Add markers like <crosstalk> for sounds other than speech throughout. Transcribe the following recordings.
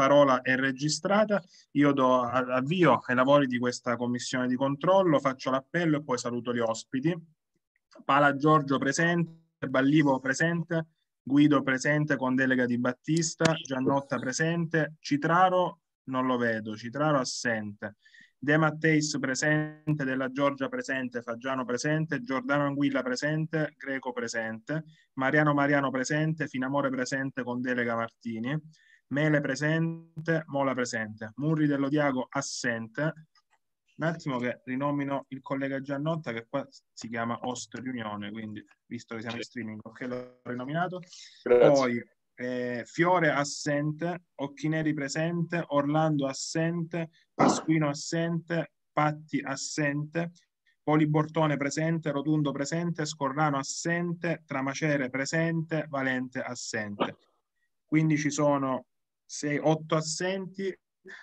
parola è registrata. Io do avvio ai lavori di questa commissione di controllo, faccio l'appello e poi saluto gli ospiti. Pala Giorgio presente, Ballivo presente, Guido presente con delega di Battista, Giannotta presente, Citraro non lo vedo, Citraro assente. De Matteis presente, Della Giorgia presente, Faggiano presente, Giordano Anguilla presente, Greco presente, Mariano Mariano presente, Finamore presente con delega Martini, Mele presente, Mola presente, Murri dell'Odiago assente. Un attimo che rinomino il collega Giannotta che qua si chiama host riunione, quindi visto che siamo in streaming, ok, l'ho rinominato. Grazie. Poi eh, Fiore assente, Occhineri presente, Orlando assente, Pasquino assente, Patti assente, Polibortone presente, Rotundo presente, Scorrano assente, Tramacere presente, Valente assente. Quindi ci sono 6, 8 assenti,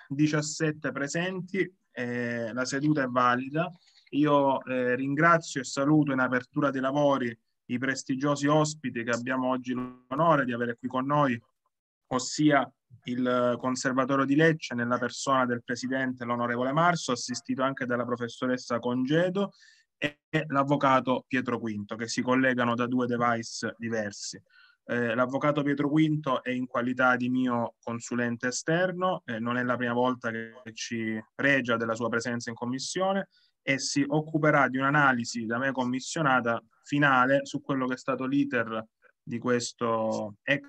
17 presenti, eh, la seduta è valida. Io eh, ringrazio e saluto in apertura dei lavori i prestigiosi ospiti che abbiamo oggi l'onore di avere qui con noi, ossia il Conservatorio di Lecce nella persona del Presidente, l'Onorevole Marso, assistito anche dalla professoressa Congedo e l'Avvocato Pietro Quinto, che si collegano da due device diversi. Eh, l'avvocato Pietro Quinto è in qualità di mio consulente esterno, eh, non è la prima volta che ci regia della sua presenza in commissione e si occuperà di un'analisi da me commissionata finale su quello che è stato l'iter di questo ex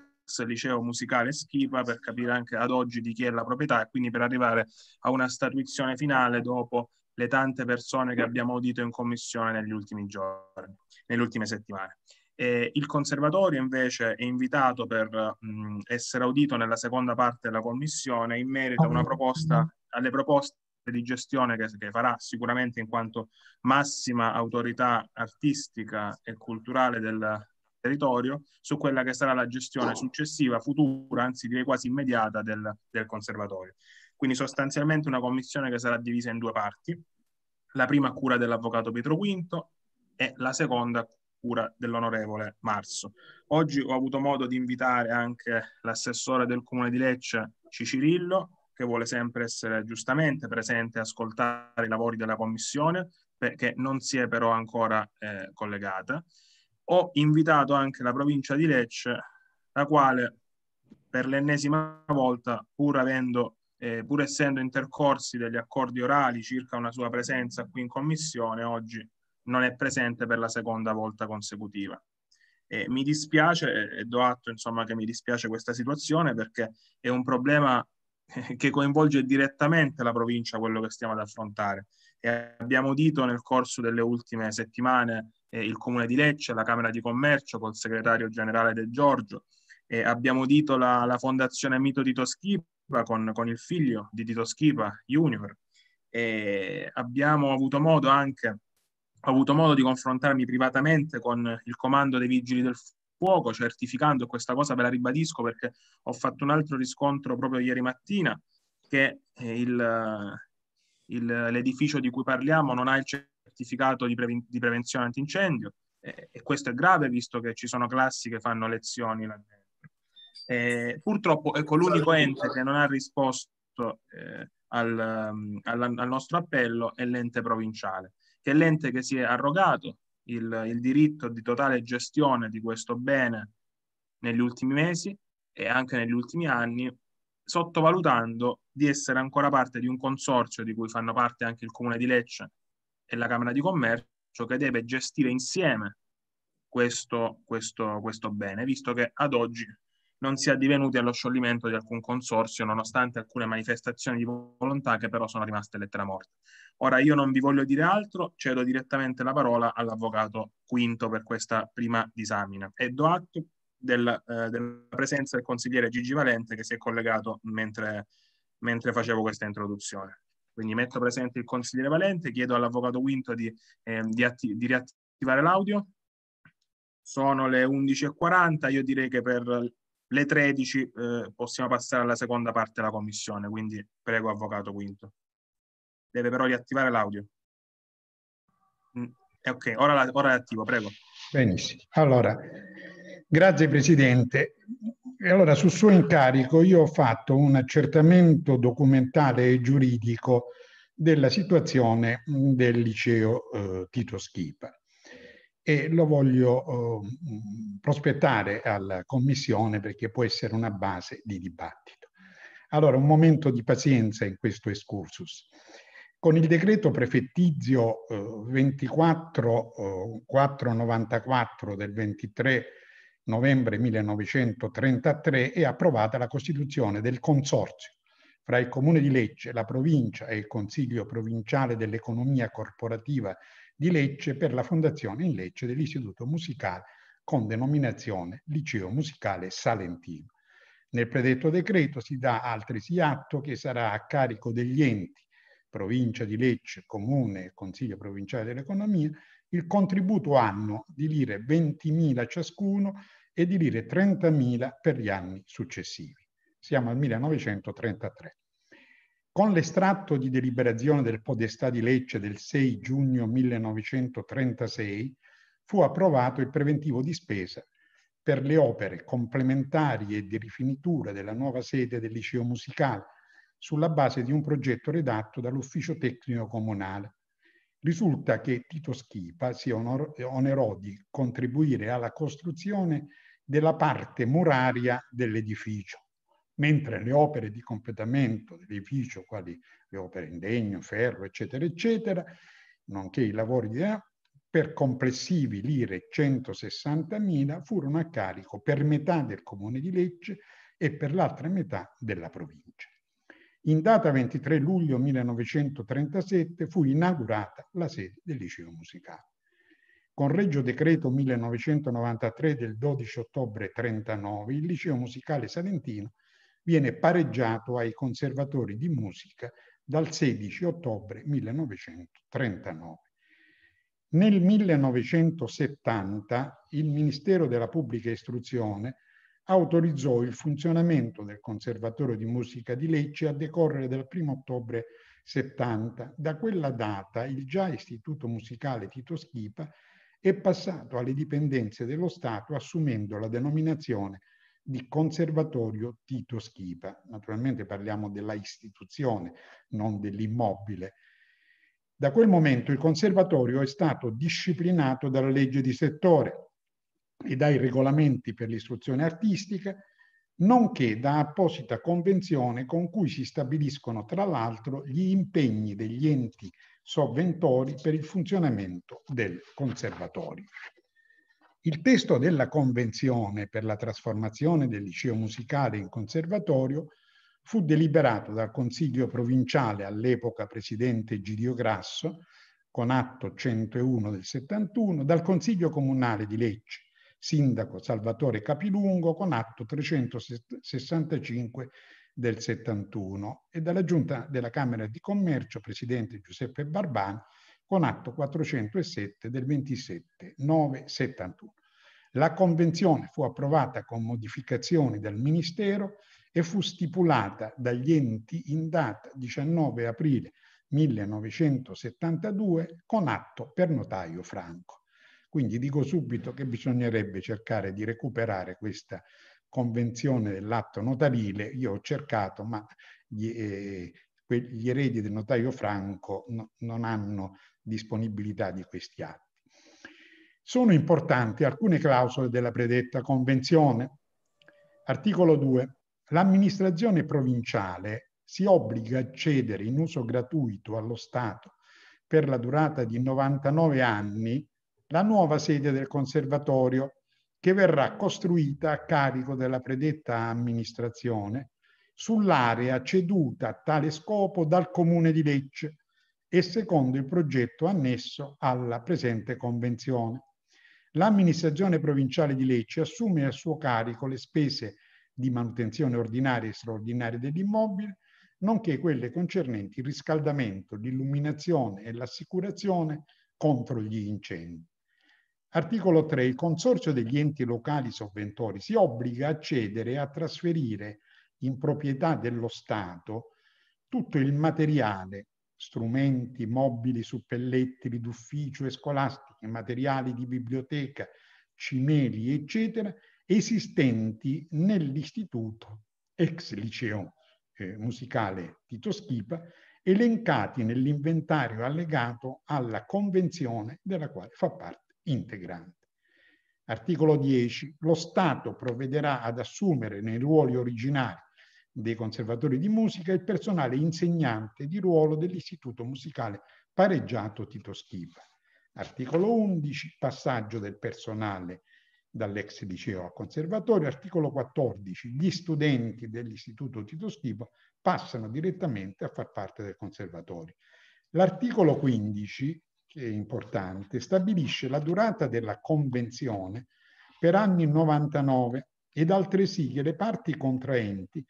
liceo musicale Schipa per capire anche ad oggi di chi è la proprietà e quindi per arrivare a una statuizione finale dopo le tante persone che abbiamo udito in commissione negli ultimi giorni, nelle ultime settimane. Eh, il conservatorio invece è invitato per mh, mm, essere audito nella seconda parte della commissione in merito a una proposta, alle proposte di gestione che, che farà sicuramente in quanto massima autorità artistica e culturale del territorio su quella che sarà la gestione successiva, futura, anzi direi quasi immediata del, del conservatorio. Quindi sostanzialmente una commissione che sarà divisa in due parti, la prima a cura dell'avvocato Pietro Quinto e la seconda cura dell'onorevole Marzo. Oggi ho avuto modo di invitare anche l'assessore del comune di Lecce, Cicirillo, che vuole sempre essere giustamente presente e ascoltare i lavori della commissione, perché non si è però ancora eh, collegata. Ho invitato anche la provincia di Lecce, la quale per l'ennesima volta, pur avendo eh, pur essendo intercorsi degli accordi orali circa una sua presenza qui in commissione, oggi non è presente per la seconda volta consecutiva. E mi dispiace, e do atto insomma, che mi dispiace questa situazione perché è un problema <laughs> che coinvolge direttamente la provincia quello che stiamo ad affrontare. E abbiamo udito nel corso delle ultime settimane eh, il Comune di Lecce, la Camera di Commercio col segretario generale De Giorgio, e abbiamo udito la, la fondazione Mito di Schipa con, con, il figlio di Tito Schipa Junior, e abbiamo avuto modo anche ho avuto modo di confrontarmi privatamente con il comando dei vigili del fuoco, certificando, questa cosa ve la ribadisco perché ho fatto un altro riscontro proprio ieri mattina, che eh, il, eh, il, l'edificio di cui parliamo non ha il certificato di, preven- di prevenzione antincendio eh, e questo è grave visto che ci sono classi che fanno lezioni là dentro. Eh, purtroppo ecco, l'unico ente che non ha risposto eh, al, mm, al, al nostro appello è l'ente provinciale che l'ente che si è arrogato il, il diritto di totale gestione di questo bene negli ultimi mesi e anche negli ultimi anni, sottovalutando di essere ancora parte di un consorzio di cui fanno parte anche il Comune di Lecce e la Camera di Commercio che deve gestire insieme questo, questo, questo bene, visto che ad oggi non si è divenuti allo scioglimento di alcun consorzio, nonostante alcune manifestazioni di volontà che però sono rimaste lettera morta. Ora io non vi voglio dire altro, cedo direttamente la parola all'avvocato Quinto per questa prima disamina e do atto del, eh, della presenza del consigliere Gigi Valente che si è collegato mentre, mentre facevo questa introduzione. Quindi metto presente il consigliere Valente, chiedo all'avvocato Quinto di, eh, di, atti- di riattivare l'audio. Sono le 11.40, io direi che per le 13 eh, possiamo passare alla seconda parte della commissione, quindi prego Avvocato Quinto. Deve però riattivare l'audio. Mm, eh, ok, ora, la, ora attivo, prego. Benissimo. Allora, grazie Presidente. E allora, su suo incarico, io ho fatto un accertamento documentale e giuridico della situazione del liceo eh, Tito Schipa e lo voglio eh, prospettare alla Commissione perché può essere una base di dibattito. Allora, un momento di pazienza in questo excursus. Con il decreto prefettizio eh, 24494 eh, del 23 novembre 1933 è approvata la costituzione del consorzio fra il Comune di Lecce, la provincia e il Consiglio provinciale dell'economia corporativa di Lecce per la fondazione in Lecce dell'Istituto Musicale con denominazione Liceo Musicale Salentino. Nel predetto decreto si dà altresì atto che sarà a carico degli enti, provincia di Lecce, comune consiglio provinciale dell'economia, il contributo anno di lire 20.000 ciascuno e di lire 30.000 per gli anni successivi. Siamo al 1933. Con l'estratto di deliberazione del Podestà di Lecce del 6 giugno 1936 fu approvato il preventivo di spesa per le opere complementari e di rifinitura della nuova sede del liceo musicale sulla base di un progetto redatto dall'ufficio tecnico comunale. Risulta che Tito Schipa si onerò di contribuire alla costruzione della parte muraria dell'edificio mentre le opere di completamento dell'edificio, quali le opere in legno, ferro, eccetera, eccetera, nonché i lavori di per complessivi lire 160.000 furono a carico per metà del comune di Lecce e per l'altra metà della provincia. In data 23 luglio 1937 fu inaugurata la sede del liceo musicale. Con regio Decreto 1993 del 12 ottobre 1939 il liceo musicale salentino viene pareggiato ai conservatori di musica dal 16 ottobre 1939. Nel 1970 il Ministero della Pubblica Istruzione autorizzò il funzionamento del Conservatorio di Musica di Lecce a decorrere dal 1 ottobre 70. Da quella data il già Istituto Musicale Tito Schipa è passato alle dipendenze dello Stato assumendo la denominazione di Conservatorio Tito Schipa. Naturalmente parliamo della istituzione, non dell'immobile. Da quel momento il conservatorio è stato disciplinato dalla legge di settore e dai regolamenti per l'istruzione artistica, nonché da apposita convenzione con cui si stabiliscono tra l'altro gli impegni degli enti sovventori per il funzionamento del conservatorio. Il testo della Convenzione per la trasformazione del liceo musicale in conservatorio fu deliberato dal Consiglio provinciale all'epoca presidente Gidio Grasso con atto 101 del 71, dal Consiglio comunale di Lecce, sindaco Salvatore Capilungo con atto 365 del 71 e dalla Giunta della Camera di Commercio, presidente Giuseppe Barbani, con atto 407 del 27 971. La convenzione fu approvata con modificazioni dal Ministero e fu stipulata dagli enti in data 19 aprile 1972 con atto per notaio Franco. Quindi dico subito che bisognerebbe cercare di recuperare questa convenzione dell'atto notarile. Io ho cercato, ma gli, eh, gli eredi del notaio Franco no, non hanno disponibilità di questi atti. Sono importanti alcune clausole della predetta convenzione. Articolo 2. L'amministrazione provinciale si obbliga a cedere in uso gratuito allo Stato per la durata di 99 anni la nuova sede del conservatorio che verrà costruita a carico della predetta amministrazione sull'area ceduta a tale scopo dal Comune di Lecce e secondo il progetto annesso alla presente convenzione. L'amministrazione provinciale di Lecce assume a suo carico le spese di manutenzione ordinaria e straordinaria dell'immobile, nonché quelle concernenti il riscaldamento, l'illuminazione e l'assicurazione contro gli incendi. Articolo 3. Il Consorzio degli enti locali sovventori si obbliga a cedere e a trasferire in proprietà dello Stato tutto il materiale, strumenti, mobili, suppellettili d'ufficio e scolastiche, materiali di biblioteca, cimeli, eccetera, esistenti nell'istituto ex liceo eh, musicale Tito Schipa, elencati nell'inventario allegato alla convenzione della quale fa parte integrante. Articolo 10. Lo Stato provvederà ad assumere nei ruoli originari dei conservatori di musica e il personale insegnante di ruolo dell'Istituto Musicale Pareggiato Tito Schiva. Articolo 11, passaggio del personale dall'ex liceo al conservatorio. Articolo 14, gli studenti dell'Istituto Tito Schiva passano direttamente a far parte del conservatorio. L'articolo 15, che è importante, stabilisce la durata della convenzione per anni 99 ed altresì che le parti contraenti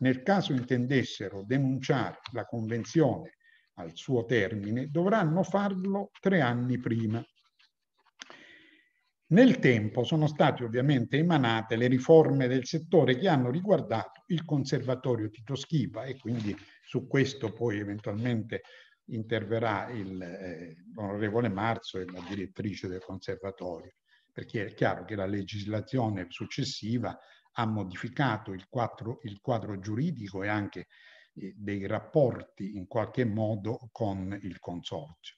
nel caso intendessero denunciare la Convenzione al suo termine, dovranno farlo tre anni prima. Nel tempo sono state ovviamente emanate le riforme del settore che hanno riguardato il conservatorio Tito Schiva e quindi su questo poi eventualmente interverrà eh, l'onorevole eh, Marzo e la direttrice del conservatorio, perché è chiaro che la legislazione successiva ha modificato il quadro, il quadro giuridico e anche eh, dei rapporti in qualche modo con il consorzio.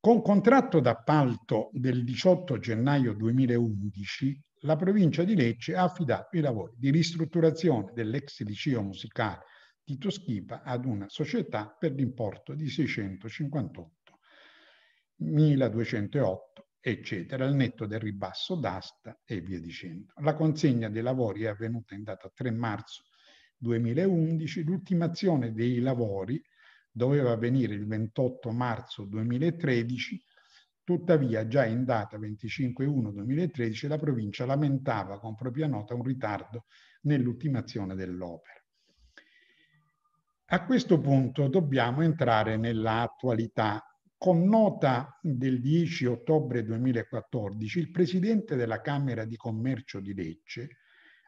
Con contratto d'appalto del 18 gennaio 2011, la provincia di Lecce ha affidato i lavori di ristrutturazione dell'ex liceo musicale di Schipa ad una società per l'importo di 658.208 eccetera, al netto del ribasso d'asta e via dicendo. La consegna dei lavori è avvenuta in data 3 marzo 2011, l'ultimazione dei lavori doveva avvenire il 28 marzo 2013, tuttavia già in data 25-1-2013 la provincia lamentava con propria nota un ritardo nell'ultimazione dell'opera. A questo punto dobbiamo entrare nell'attualità con nota del 10 ottobre 2014, il Presidente della Camera di Commercio di Lecce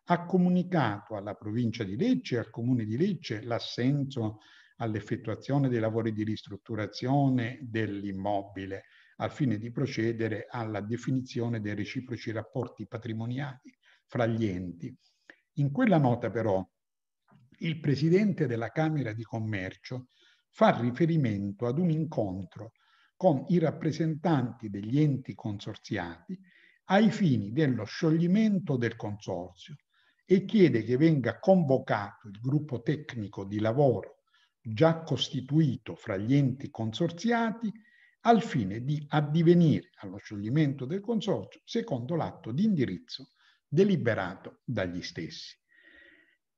ha comunicato alla provincia di Lecce e al Comune di Lecce l'assenso all'effettuazione dei lavori di ristrutturazione dell'immobile al fine di procedere alla definizione dei reciproci rapporti patrimoniali fra gli enti. In quella nota però il Presidente della Camera di Commercio fa riferimento ad un incontro con i rappresentanti degli enti consorziati ai fini dello scioglimento del consorzio e chiede che venga convocato il gruppo tecnico di lavoro già costituito fra gli enti consorziati al fine di addivenire allo scioglimento del consorzio secondo l'atto di indirizzo deliberato dagli stessi.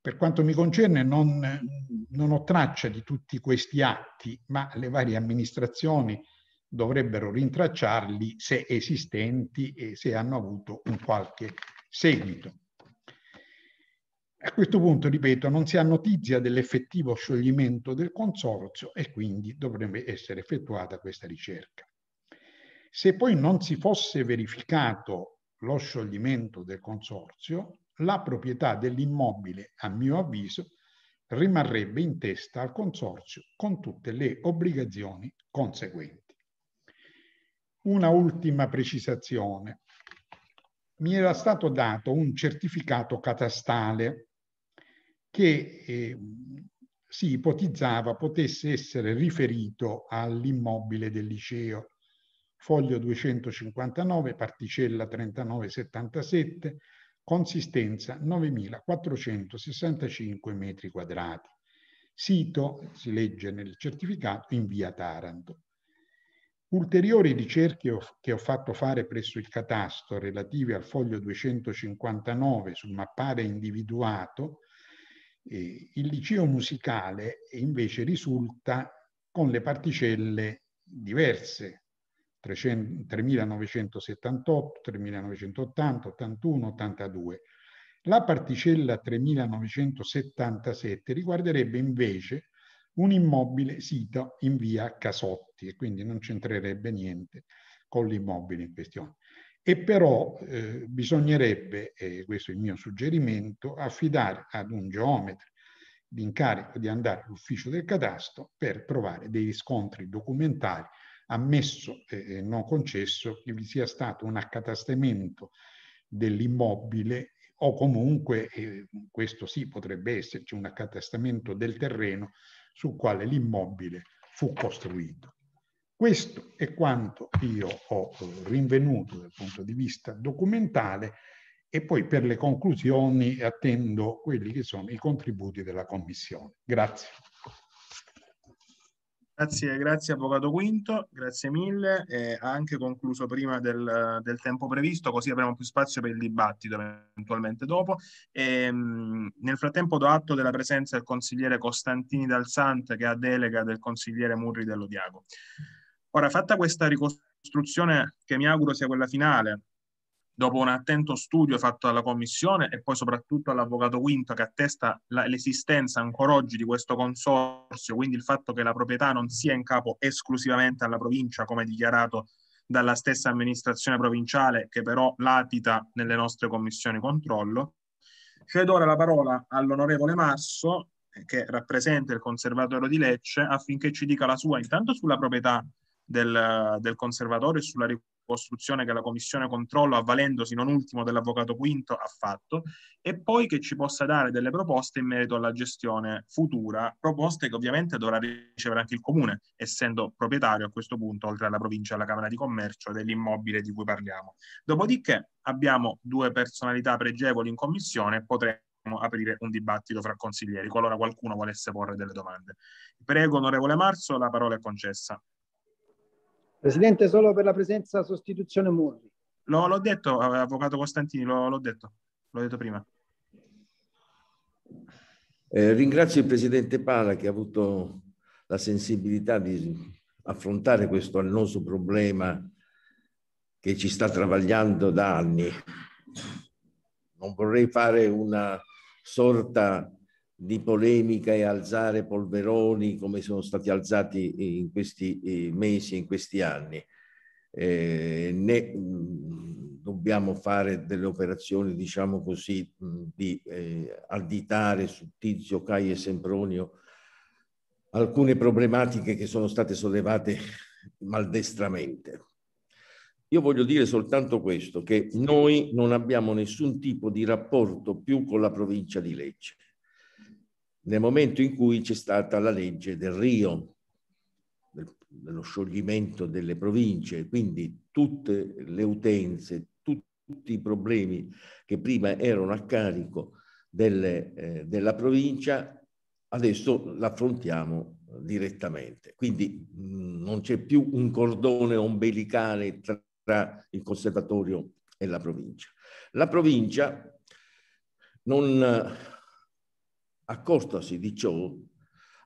Per quanto mi concerne non, non ho traccia di tutti questi atti, ma le varie amministrazioni dovrebbero rintracciarli se esistenti e se hanno avuto un qualche seguito. A questo punto, ripeto, non si ha notizia dell'effettivo scioglimento del consorzio e quindi dovrebbe essere effettuata questa ricerca. Se poi non si fosse verificato lo scioglimento del consorzio, la proprietà dell'immobile, a mio avviso, rimarrebbe in testa al consorzio con tutte le obbligazioni conseguenti una ultima precisazione. Mi era stato dato un certificato catastale che eh, si ipotizzava potesse essere riferito all'immobile del liceo, foglio 259, particella 3977, consistenza 9.465 metri quadrati. Sito, si legge nel certificato, in via Taranto. Ulteriori ricerche che ho fatto fare presso il catasto relative al foglio 259 sul mappare individuato, eh, il liceo musicale invece risulta con le particelle diverse, 300, 3978, 3980, 81, 82. La particella 3977 riguarderebbe invece un immobile sito in via Casotti e quindi non c'entrerebbe niente con l'immobile in questione. E però eh, bisognerebbe, eh, questo è il mio suggerimento, affidare ad un geometra l'incarico di andare all'ufficio del cadastro per trovare dei riscontri documentari, ammesso e eh, non concesso che vi sia stato un accatastamento dell'immobile o comunque, questo sì potrebbe esserci, un accatastamento del terreno sul quale l'immobile fu costruito. Questo è quanto io ho eh, rinvenuto dal punto di vista documentale e poi per le conclusioni attendo quelli che sono i contributi della Commissione. Grazie. Grazie, grazie Avvocato Quinto, grazie mille. ha anche concluso prima del, del, tempo previsto, così avremo più spazio per il dibattito eventualmente dopo. E, ehm, nel frattempo do atto della presenza del consigliere Costantini Dal Sant, che ha delega del consigliere Murri dello dell'Odiago. Ora, fatta questa ricostruzione, che mi auguro sia quella finale, dopo un attento studio fatto dalla Commissione e poi soprattutto all'avvocato Quinto che attesta la, l'esistenza ancora oggi di questo consorzio, quindi il fatto che la proprietà non sia in capo esclusivamente alla provincia, come dichiarato dalla stessa amministrazione provinciale che però latita nelle nostre commissioni controllo. Cedo ora la parola all'onorevole Masso che rappresenta il conservatorio di Lecce, affinché ci dica la sua intanto sulla proprietà del, del conservatorio e sulla ricostruzione costruzione che la Commissione controllo, avvalendosi non ultimo dell'Avvocato Quinto, ha fatto, e poi che ci possa dare delle proposte in merito alla gestione futura, proposte che ovviamente dovrà ricevere anche il Comune, essendo proprietario a questo punto, oltre alla provincia e alla Camera di Commercio, dell'immobile di cui parliamo. Dopodiché abbiamo due personalità pregevoli in Commissione, potremmo aprire un dibattito fra consiglieri, qualora qualcuno volesse porre delle domande. Prego, onorevole Marzo, la parola è concessa. Presidente, solo per la presenza sostituzione Murri. No, l'ho detto, eh, Avvocato Costantini, l'ho detto, l'ho detto prima. Eh, ringrazio il Presidente Pala che ha avuto la sensibilità di affrontare questo annoso problema che ci sta travagliando da anni. Non vorrei fare una sorta di polemica e alzare polveroni come sono stati alzati in questi mesi, in questi anni, eh, né mm, dobbiamo fare delle operazioni, diciamo così, mm, di eh, additare su Tizio, Caio e Sempronio alcune problematiche che sono state sollevate maldestramente. Io voglio dire soltanto questo, che noi non abbiamo nessun tipo di rapporto più con la provincia di Lecce nel momento in cui c'è stata la legge del Rio, dello scioglimento delle province, quindi tutte le utenze, tutti i problemi che prima erano a carico delle, eh, della provincia, adesso l'affrontiamo direttamente. Quindi mh, mm, non c'è più un cordone ombelicale tra, tra il conservatorio e la provincia. La provincia non accostasi di ciò,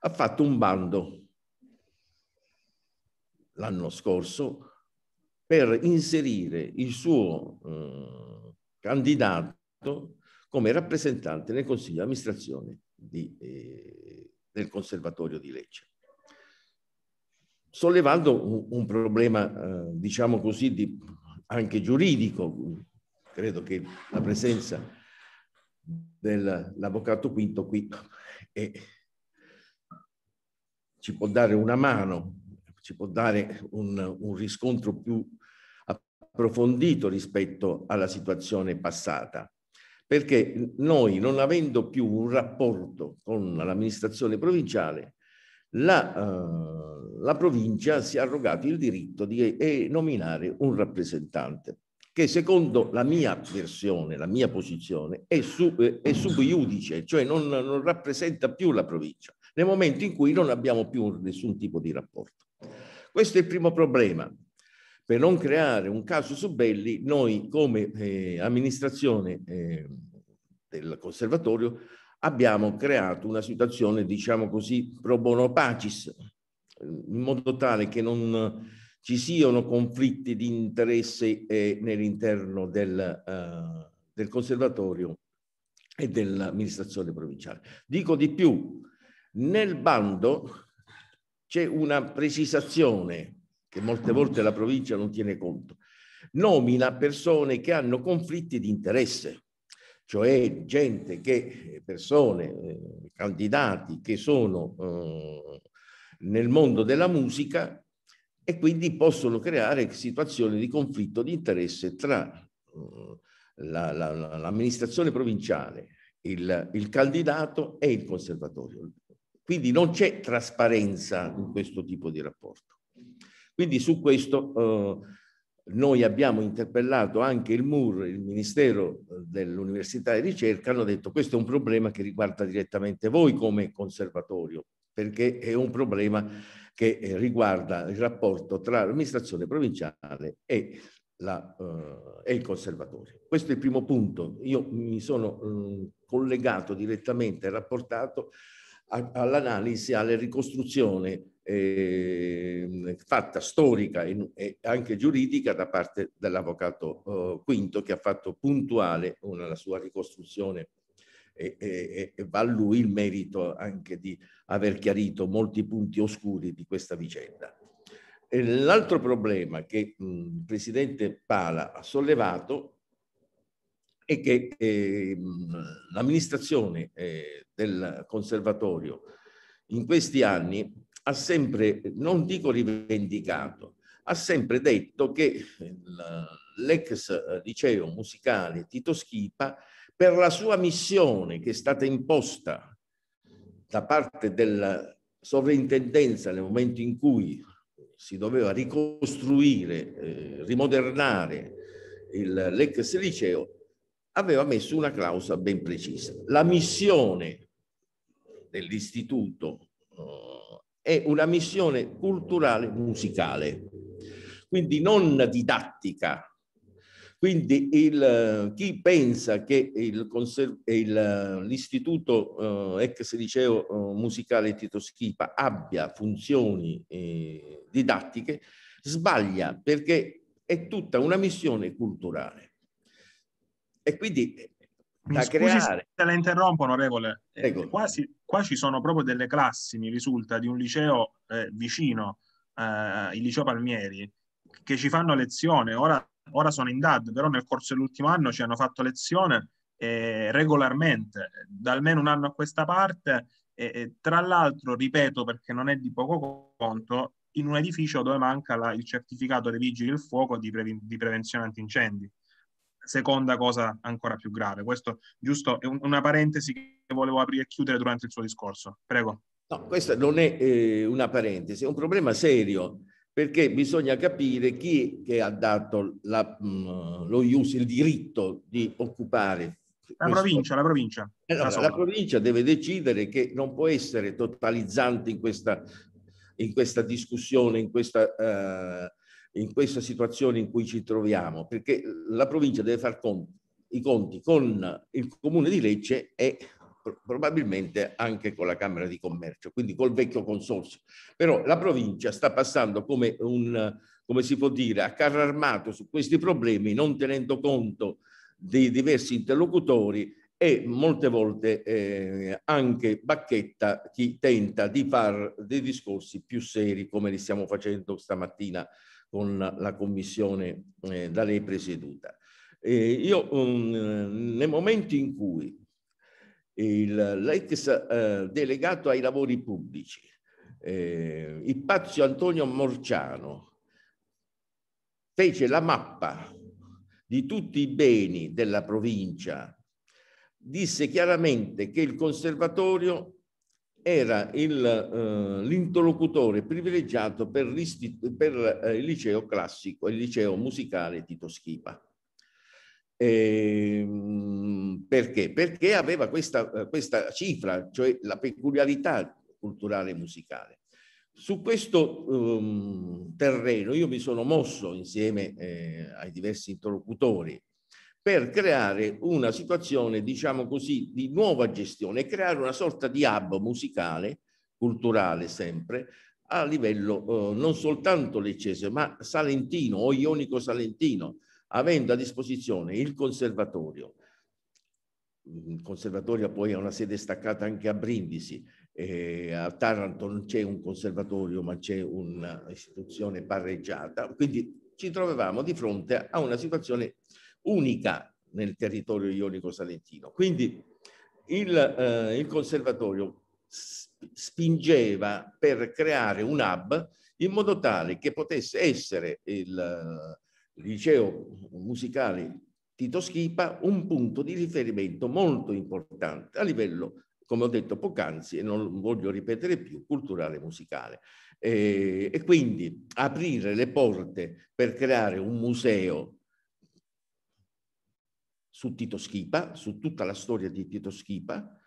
ha fatto un bando l'anno scorso per inserire il suo eh, candidato come rappresentante nel consiglio di amministrazione di, eh, del Conservatorio di Lecce. Sollevando un, un problema, eh, diciamo così, di, anche giuridico, credo che la presenza dell'avvocato Quinto qui e ci può dare una mano, ci può dare un, un riscontro più approfondito rispetto alla situazione passata perché noi non avendo più un rapporto con l'amministrazione provinciale, la, eh, la, provincia si è arrogato il diritto di nominare un rappresentante che secondo la mia versione, la mia posizione, è, su, eh, è subiudice, cioè non, non rappresenta più la provincia, nel momento in cui non abbiamo più nessun tipo di rapporto. Questo è il primo problema. Per non creare un caso su Belli, noi come eh, amministrazione eh, del conservatorio abbiamo creato una situazione, diciamo così, pro bono pacis, in modo tale che non, ci siano conflitti di interesse eh, nell'interno del, eh, del conservatorio e dell'amministrazione provinciale. Dico di più, nel bando c'è una precisazione che molte volte la provincia non tiene conto, nomina persone che hanno conflitti di interesse, cioè gente che, persone, eh, candidati che sono eh, nel mondo della musica e quindi possono creare situazioni di conflitto di interesse tra eh, la, la, l'amministrazione provinciale, il, il candidato e il conservatorio. Quindi non c'è trasparenza in questo tipo di rapporto. Quindi su questo eh, noi abbiamo interpellato anche il MUR, il Ministero eh, dell'Università e Ricerca, hanno detto questo è un problema che riguarda direttamente voi come conservatorio, perché è un problema che eh, riguarda il rapporto tra l'amministrazione provinciale e, la, eh, e, il conservatore. Questo è il primo punto. Io mi sono mh, mm, collegato direttamente rapportato all'analisi, alla ricostruzione eh, fatta storica e, e, anche giuridica da parte dell'avvocato eh, Quinto che ha fatto puntuale una, la sua ricostruzione e, e, e va a lui il merito anche di aver chiarito molti punti oscuri di questa vicenda. L'altro problema che mh, il presidente Pala ha sollevato è che eh, l'amministrazione eh, del conservatorio in questi anni ha sempre, non dico rivendicato, ha sempre detto che eh, l'ex liceo musicale Tito Schipa per la sua missione che è stata imposta da parte della sovrintendenza nel momento in cui si doveva ricostruire, eh, rimodernare l'ex liceo, aveva messo una clausola ben precisa. La missione dell'istituto eh, è una missione culturale musicale, quindi non didattica, quindi il, eh, chi pensa che eh, l'istituto eh, ex liceo eh, musicale Tito Schipa abbia funzioni eh, didattiche sbaglia perché è tutta una missione culturale. E quindi mi da scusi creare. se la interrompo, onorevole. Ecco. Qua, si, qua, ci sono proprio delle classi, mi risulta, di un liceo eh, vicino, eh, il liceo Palmieri, che ci fanno lezione. Ora ora sono in DAD, però nel corso dell'ultimo anno ci hanno fatto lezione eh, regolarmente, da almeno un anno a questa parte, e, e, tra l'altro, ripeto perché non è di poco conto, in un edificio dove manca la, il certificato dei vigili del fuoco di, previ, di prevenzione antincendi. Seconda cosa ancora più grave, questo giusto è un, una parentesi che volevo aprire e chiudere durante il suo discorso. Prego. No, questa non è eh, una parentesi, è un problema serio perché bisogna capire chi ha dato la, mm, lo IUS il diritto di occupare. La questo. provincia, la provincia. Allora, eh, la, provincia deve decidere che non può essere totalizzante in questa, in questa discussione, in questa, eh, in questa, situazione in cui ci troviamo, perché la provincia deve fare i conti con il comune di Lecce e probabilmente anche con la Camera di Commercio, quindi col vecchio consorzio. Però la provincia sta passando come un, come si può dire, a carro armato su questi problemi, non tenendo conto dei diversi interlocutori e molte volte eh, anche bacchetta chi tenta di fare dei discorsi più seri come li stiamo facendo stamattina con la commissione eh, da lei presieduta. Eh, io um, mm, nei momenti in cui l'ex eh, delegato ai lavori pubblici, eh, Ippazio Antonio Morciano, fece la mappa di tutti i beni della provincia, disse chiaramente che il conservatorio era eh, l'interlocutore eh, privilegiato per, per eh, il liceo classico il liceo musicale Tito Schipa. Ehm, perché? Perché aveva questa, eh, questa cifra, cioè la peculiarità culturale e musicale. Su questo um, terreno io mi sono mosso insieme eh, ai diversi interlocutori per creare una situazione, diciamo così, di nuova gestione e creare una sorta di hub musicale, culturale sempre, a livello eh, non soltanto leccese, ma salentino o ionico salentino, avendo a disposizione il conservatorio, il conservatorio poi ha una sede staccata anche a Brindisi, eh, a Taranto non c'è un conservatorio ma c'è un'istituzione parreggiata, quindi ci trovavamo di fronte a una situazione unica nel territorio ionico salentino. Quindi il, eh, il conservatorio spingeva per creare un hub in modo tale che potesse essere il, liceo musicale Tito Schipa un punto di riferimento molto importante a livello, come ho detto poc'anzi e non voglio ripetere più, culturale e musicale. E, e quindi aprire le porte per creare un museo su Tito Schipa, su tutta la storia di Tito Schipa,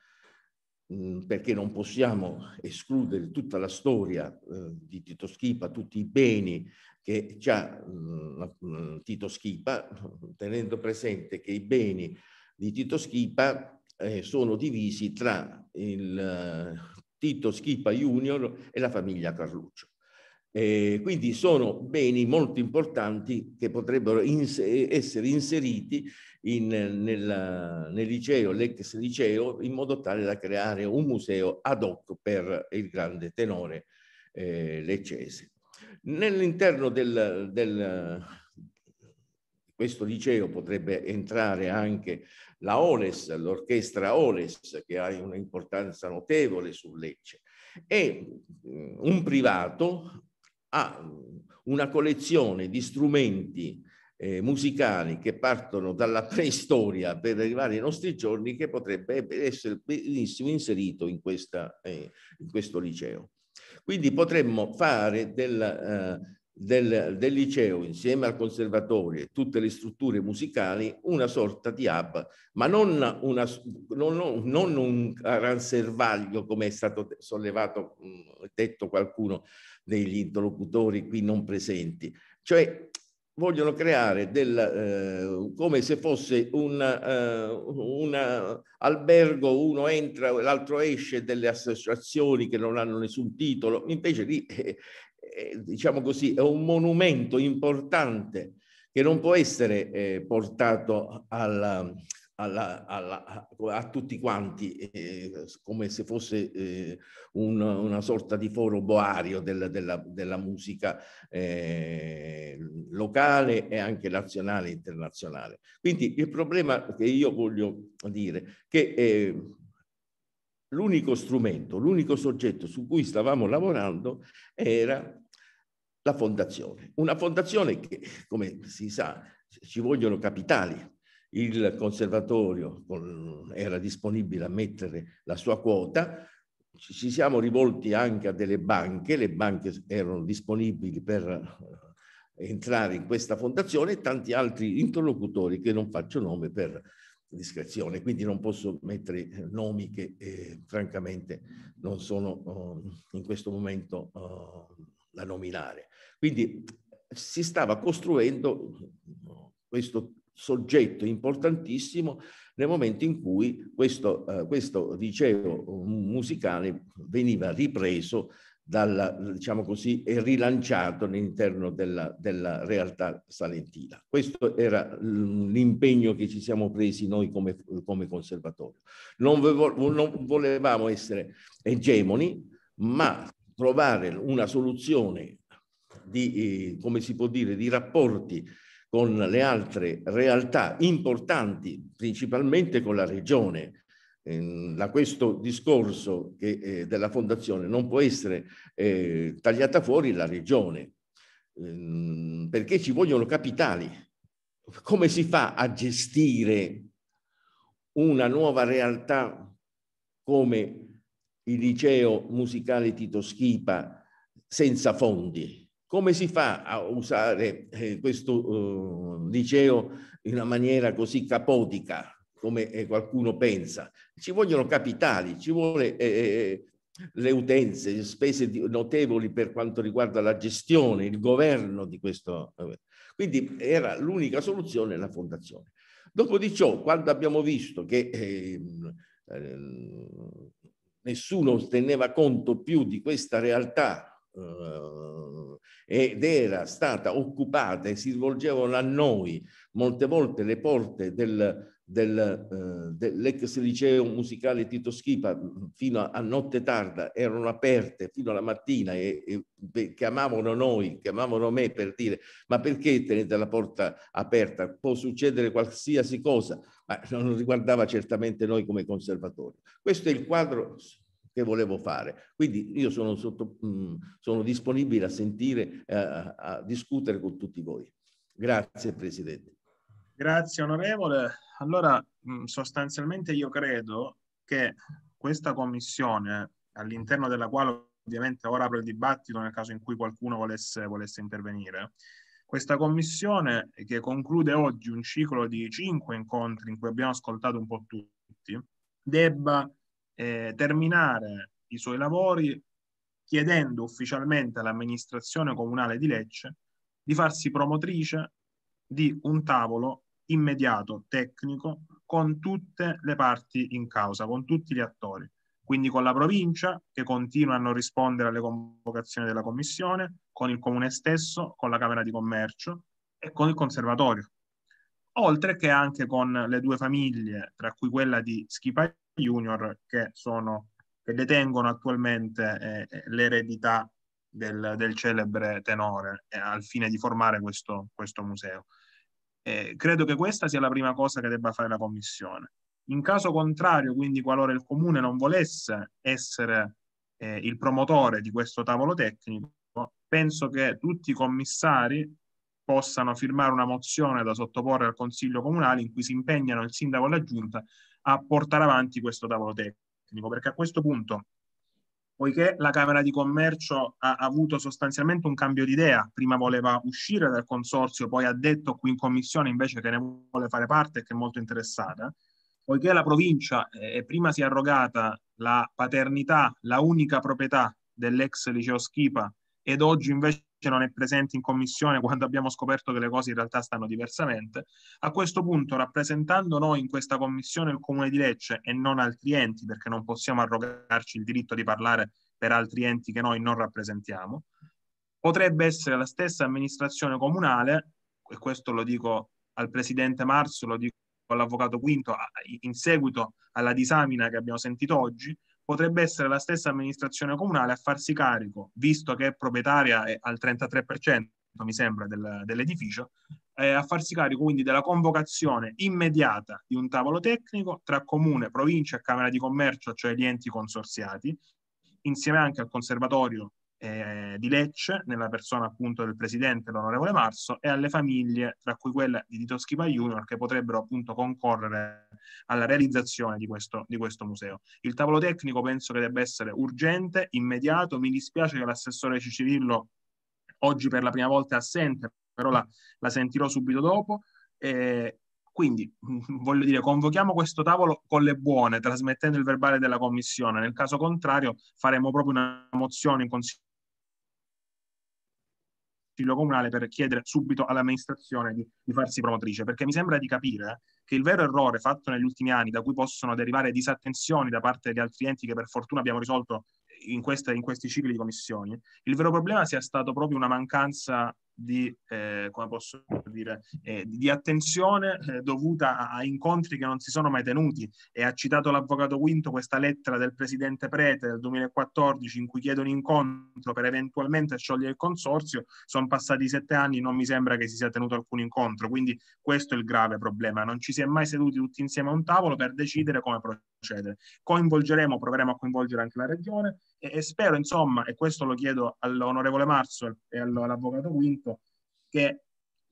Mhmm, perché non possiamo escludere tutta la storia ehm, di Tito Schipa, tutti i beni che ha mhmm, mhmm, Tito Schipa, <laughs> tenendo presente che i beni di Tito Schipa eh, sono divisi tra il eh, Tito Schipa Junior e la famiglia Carluccio. Eh, quindi sono beni molto importanti che potrebbero inser essere inseriti in, nel, nel liceo, l'ex liceo, in modo tale da creare un museo ad hoc per il grande tenore eh, leccese. Nell'interno del, del, questo liceo potrebbe entrare anche la Oles, l'orchestra Oles, che ha un'importanza notevole su Lecce e mm, un privato, ha una collezione di strumenti eh, musicali che partono dalla <laughs> preistoria per arrivare ai nostri giorni che potrebbe essere benissimo inserito in, questa, eh, in questo liceo. Quindi potremmo fare del, eh, del, del liceo insieme al conservatorio e tutte le strutture musicali una sorta di hub, ma non, una, non, non un ranservaglio come è stato sollevato, detto qualcuno degli interlocutori qui non presenti. Cioè vogliono creare del, eh, come se fosse un, eh, albergo, uno entra, l'altro esce, delle associazioni che non hanno nessun titolo, invece lì eh, eh, diciamo così, è un monumento importante che non può essere eh, portato alla, alla, alla, a tutti quanti eh, come se fosse eh, un, una sorta di foro boario della, della, della musica eh, locale e anche nazionale e internazionale. Quindi il problema che io voglio dire è che eh, l'unico strumento, l'unico soggetto su cui stavamo lavorando era la fondazione. Una fondazione che, come si sa, ci vogliono capitali. Il conservatorio era disponibile a mettere la sua quota, ci siamo rivolti anche a delle banche, le banche erano disponibili per eh, entrare in questa fondazione e tanti altri interlocutori che non faccio nome per discrezione, quindi non posso mettere eh, nomi che eh, francamente non sono eh, in questo momento eh, la nominare. Quindi si stava costruendo questo soggetto importantissimo nel momento in cui questo, eh, questo liceo musicale veniva ripreso dalla, diciamo così, e rilanciato all'interno della, della, realtà salentina. Questo era l'impegno che ci siamo presi noi come, come conservatorio. Non, non volevamo essere egemoni, ma trovare una soluzione di, eh, come si può dire, di rapporti con le altre realtà importanti, principalmente con la regione, ehm, da questo discorso che, eh, della fondazione non può essere eh, tagliata fuori la regione eh, perché ci vogliono capitali come si fa a gestire una nuova realtà come il liceo musicale Tito Schipa senza fondi? Come si fa a usare eh, questo eh, liceo in una maniera così capotica, come eh, qualcuno pensa? Ci vogliono capitali, ci vuole le utenze, le spese notevoli per quanto riguarda la gestione, il governo di questo. Quindi era l'unica soluzione la fondazione. Dopo di ciò, quando abbiamo visto che ehm, eh, eh, nessuno teneva conto più di questa realtà eh, ed era stata occupata e si rivolgevano a noi molte volte le porte del, del, eh, dell'ex liceo musicale Tito Schipa fino a, a, notte tarda erano aperte fino alla mattina e, e chiamavano noi, chiamavano me per dire ma perché tenete la porta aperta? Può succedere qualsiasi cosa, ma non riguardava certamente noi come conservatori. Questo è il quadro che volevo fare. Quindi io sono, sotto, mh, mm, sono disponibile a sentire, eh, a discutere con tutti voi. Grazie Presidente. Grazie onorevole. Allora, mm, sostanzialmente io credo che questa commissione, all'interno della quale ovviamente ora apro il dibattito nel caso in cui qualcuno volesse, volesse intervenire, questa commissione che conclude oggi un ciclo di cinque incontri in cui abbiamo ascoltato un po' tutti, debba eh, terminare i suoi lavori chiedendo ufficialmente all'amministrazione comunale di Lecce di farsi promotrice di un tavolo immediato, tecnico, con tutte le parti in causa, con tutti gli attori, quindi con la provincia che continua a non rispondere alle convocazioni della commissione, con il comune stesso, con la Camera di Commercio e con il conservatorio, oltre che anche con le due famiglie, tra cui quella di Schipa Junior, che, sono, che detengono attualmente eh, eh l'eredità del, del celebre tenore eh, al fine di formare questo, questo museo. Eh, credo che questa sia la prima cosa che debba fare la Commissione. In caso contrario, quindi qualora il Comune non volesse essere eh, il promotore di questo tavolo tecnico, penso che tutti i commissari possano firmare una mozione da sottoporre al Consiglio Comunale in cui si impegnano il Sindaco e la Giunta a portare avanti questo tavolo tecnico, perché a questo punto poiché la Camera di Commercio ha avuto sostanzialmente un cambio di idea, prima voleva uscire dal consorzio, poi ha detto qui in commissione invece che ne vuole fare parte e che è molto interessata, poiché la provincia eh, prima si è arrogata la paternità, la unica proprietà dell'ex liceo Schipa ed oggi invece che non è presente in commissione quando abbiamo scoperto che le cose in realtà stanno diversamente. A questo punto, rappresentando noi in questa commissione il Comune di Lecce e non altri enti, perché non possiamo arrogarci il diritto di parlare per altri enti che noi non rappresentiamo, potrebbe essere la stessa amministrazione comunale, e questo lo dico al Presidente Marzo, lo dico all'Avvocato Quinto, in seguito alla disamina che abbiamo sentito oggi, potrebbe essere la stessa amministrazione comunale a farsi carico, visto che è proprietaria al 33%, mi sembra, del, dell'edificio, eh, a farsi carico quindi della convocazione immediata di un tavolo tecnico tra comune, provincia e Camera di Commercio, cioè gli enti consorziati, insieme anche al conservatorio eh, di Lecce, nella persona appunto del presidente, l'onorevole Marso, e alle famiglie, tra cui quella di Tito Schipa Junior, che potrebbero appunto concorrere alla realizzazione di questo, di questo museo. Il tavolo tecnico penso che debba essere urgente, immediato. Mi dispiace che l'assessore Cicirillo oggi per la prima volta è assente, però la, la sentirò subito dopo. Eh, quindi, <laughs> voglio dire, convochiamo questo tavolo con le buone, trasmettendo il verbale della Commissione. Nel caso contrario, faremo proprio una mozione in Consiglio Consiglio Comunale per chiedere subito all'amministrazione di, di farsi promotrice, perché mi sembra di capire che il vero errore fatto negli ultimi anni, da cui possono derivare disattenzioni da parte di altri enti che per fortuna abbiamo risolto in, queste, in, questi cicli di commissioni, il vero problema sia stato proprio una mancanza di, eh, come posso dire, eh, di attenzione eh, dovuta a, a, incontri che non si sono mai tenuti e ha citato l'avvocato Quinto questa lettera del presidente Prete del 2014 in cui chiede un incontro per eventualmente sciogliere il consorzio, sono passati sette anni non mi sembra che si sia tenuto alcun incontro, quindi questo è il grave problema, non ci si è mai seduti tutti insieme a un tavolo per decidere come procedere. Coinvolgeremo, proveremo a coinvolgere anche la regione, e, e spero, insomma, e questo lo chiedo all'onorevole Marzo e all'avvocato Quinto, che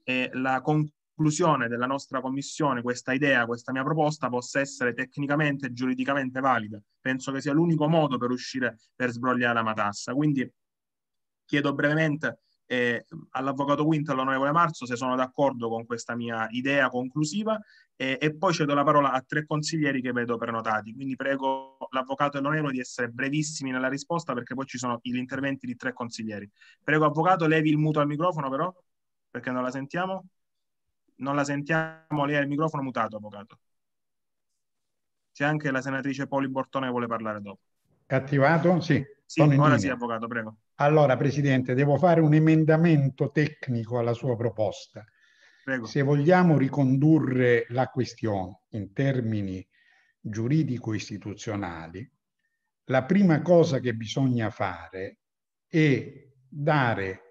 eh, la conclusione della nostra commissione, questa idea, questa mia proposta possa essere tecnicamente e giuridicamente valida. Penso che sia l'unico modo per uscire, per sbrogliare la matassa. Quindi chiedo brevemente eh, all'avvocato Quinto e all'onorevole Marzo se sono d'accordo con questa mia idea conclusiva eh, e poi cedo la parola a tre consiglieri che vedo prenotati. Quindi prego l'avvocato e l'onorevole di essere brevissimi nella risposta perché poi ci sono gli interventi di tre consiglieri. Prego avvocato, levi il muto al microfono però perché non la sentiamo. Non la sentiamo, lei ha il microfono mutato, avvocato. C'è anche la senatrice Poli Bortone che vuole parlare dopo. È attivato? Sì. sì ora sì, avvocato, prego. Allora, Presidente, devo fare un emendamento tecnico alla sua proposta. Prego. Se vogliamo ricondurre la questione in termini giuridico-istituzionali, la prima cosa che bisogna fare è dare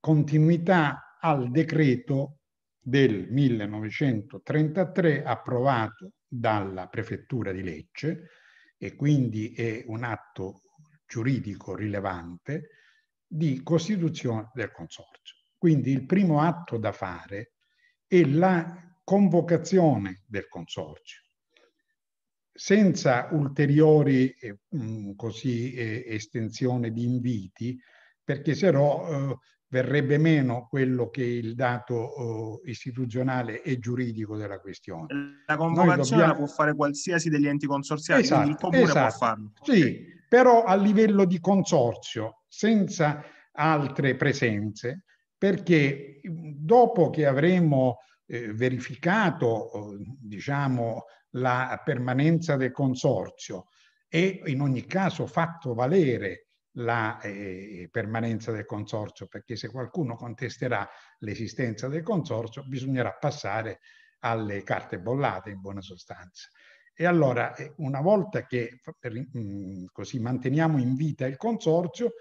continuità al decreto del 1933 approvato dalla prefettura di Lecce e quindi è un atto giuridico rilevante di costituzione del consorzio. Quindi il primo atto da fare è la convocazione del consorzio senza ulteriori eh, mm, così, eh, estensione di inviti, perché se no eh, verrebbe meno quello che è il dato eh, istituzionale e giuridico della questione. La convocazione dobbiamo... la può fare qualsiasi degli enti consorziali, esatto, quindi il esatto, comune esatto. può farlo. Sì, però a livello di consorzio, senza altre presenze, perché dopo che avremo eh, verificato eh, diciamo, la permanenza del consorzio e in ogni caso fatto valere la eh, permanenza del consorzio, perché se qualcuno contesterà l'esistenza del consorzio bisognerà passare alle carte bollate in buona sostanza. E allora, eh, una volta che mh, mm, così manteniamo in vita il consorzio,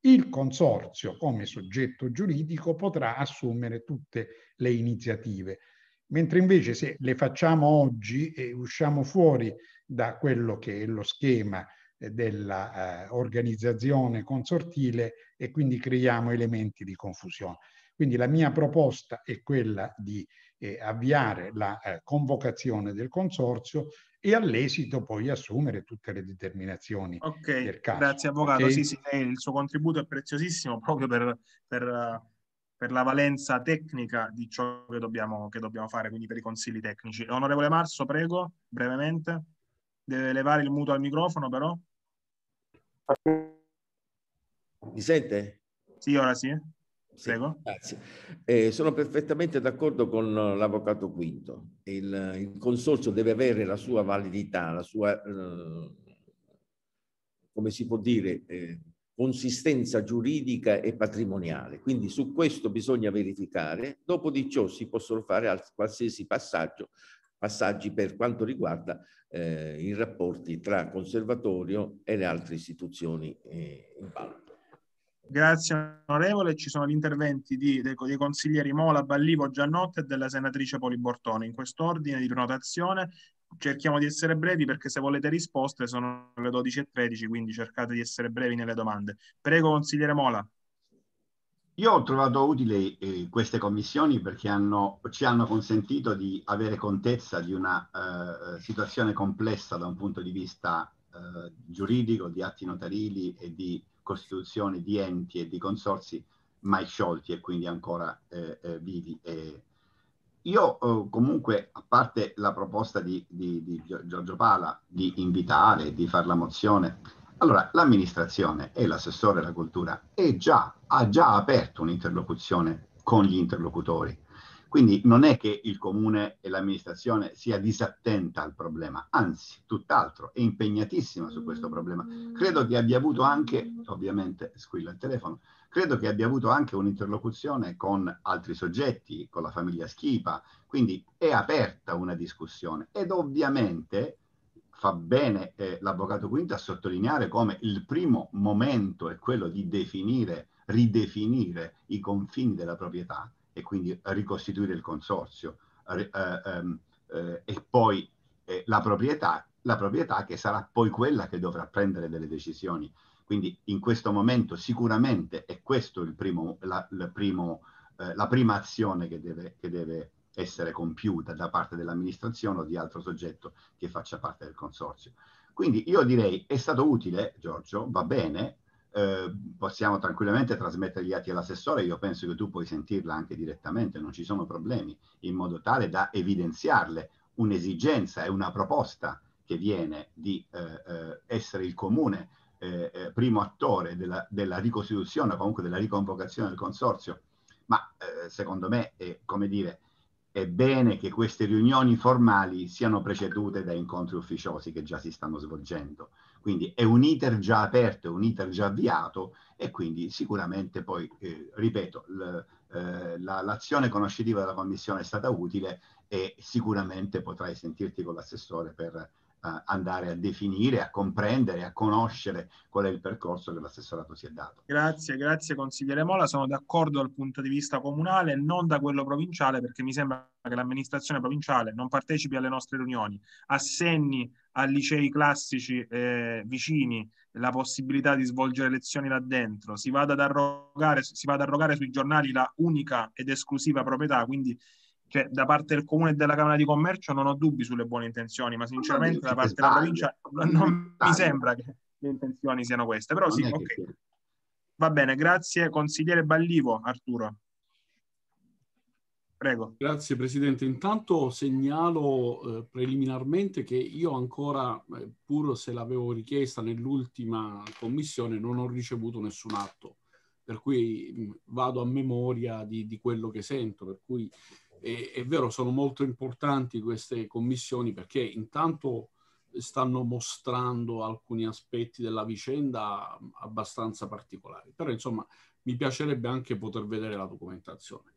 il consorzio come soggetto giuridico potrà assumere tutte le iniziative. Mentre invece se le facciamo oggi e usciamo fuori da quello che è lo schema dell'organizzazione eh, eh consortile e quindi creiamo elementi di confusione. Quindi la mia proposta è quella di eh, avviare la eh, convocazione del consorzio e all'esito poi assumere tutte le determinazioni Ok, del caso. Grazie Avvocato, okay? sì, sì, il suo contributo è preziosissimo proprio per, per, per la valenza tecnica di ciò che dobbiamo, che dobbiamo, fare, quindi per i consigli tecnici. Onorevole Marso, prego, brevemente. Deve levare il muto al microfono però. Mi sente? Sì, ora sì. Prego. Sì, eh, sono perfettamente d'accordo con eh, l'avvocato Quinto. Il, il, consorzio deve avere la sua validità, la sua, eh, come si può dire, eh, consistenza giuridica e patrimoniale. Quindi su questo bisogna verificare. Dopo di ciò si possono fare qualsiasi passaggio, passaggi per quanto riguarda eh, i rapporti tra conservatorio e le altre istituzioni eh, in ballo. Grazie onorevole, ci sono gli interventi di, dei, dei, consiglieri Mola, Ballivo, Giannotte e della senatrice Polibortone. In quest'ordine di prenotazione cerchiamo di essere brevi perché se volete risposte sono le 12.13, quindi cercate di essere brevi nelle domande. Prego consigliere Mola. Io ho trovato utili eh, queste commissioni perché hanno, ci hanno consentito di avere contezza di una eh, situazione complessa da un punto di vista eh, giuridico, di atti notarili e di costituzione di enti e di consorsi mai sciolti e quindi ancora eh, eh, vivi. E... Io eh, comunque, a parte la proposta di, di, di, Giorgio Pala di invitare, di fare la mozione, allora l'amministrazione e l'assessore alla cultura già, ha già aperto un'interlocuzione con gli interlocutori quindi non è che il comune e l'amministrazione sia disattenta al problema, anzi, tutt'altro, è impegnatissima su questo problema. Credo che abbia avuto anche, ovviamente squilla il telefono, credo che abbia avuto anche un'interlocuzione con altri soggetti, con la famiglia Schipa, quindi è aperta una discussione ed ovviamente fa bene eh, l'avvocato Quinta a sottolineare come il primo momento è quello di definire, ridefinire i confini della proprietà e quindi ricostituire il consorzio eh, ehm, eh, e poi eh, la proprietà, la proprietà che sarà poi quella che dovrà prendere delle decisioni. Quindi in questo momento sicuramente è questa la, eh, la, prima azione che deve, che deve essere compiuta da parte dell'amministrazione o di altro soggetto che faccia parte del consorzio. Quindi io direi è stato utile, Giorgio, va bene, Ehm, possiamo tranquillamente trasmettere gli atti all'assessore, io penso che tu puoi sentirla anche direttamente, non ci sono problemi, in modo tale da evidenziarle un'esigenza e una proposta che viene di eh, eh essere il comune eh, eh, primo attore della, della ricostituzione comunque della riconvocazione del consorzio, ma eh, secondo me è, come dire, è bene che queste riunioni formali siano precedute da incontri ufficiosi che già si stanno svolgendo quindi è un iter già aperto, è un iter già avviato e quindi sicuramente poi, eh, ripeto, eh, l'azione la, conoscitiva della Commissione è stata utile e sicuramente potrai sentirti con l'assessore per a andare a definire, a comprendere, a conoscere qual è il percorso che l'assessorato si è dato. Grazie, grazie consigliere Mola, sono d'accordo dal punto di vista comunale, non da quello provinciale, perché mi sembra che l'amministrazione provinciale non partecipi alle nostre riunioni, assegni a licei classici eh, vicini la possibilità di svolgere lezioni là dentro, si vada ad arrogare, si vada ad arrogare sui giornali la unica ed esclusiva proprietà, quindi cioè, da parte del comune e della Camera di Commercio non ho dubbi sulle buone intenzioni, ma sinceramente da parte della provincia non mi sembra che le intenzioni siano queste. Però sì, ok. Va bene, grazie consigliere Ballivo, Arturo. Prego. Grazie Presidente. Intanto segnalo eh, preliminarmente che io ancora, eh, pur se l'avevo richiesta nell'ultima commissione, non ho ricevuto nessun atto, per cui mh, vado a memoria di, di quello che sento, per cui e, è vero, sono molto importanti queste commissioni perché intanto stanno mostrando alcuni aspetti della vicenda abbastanza particolari, però insomma mi piacerebbe anche poter vedere la documentazione.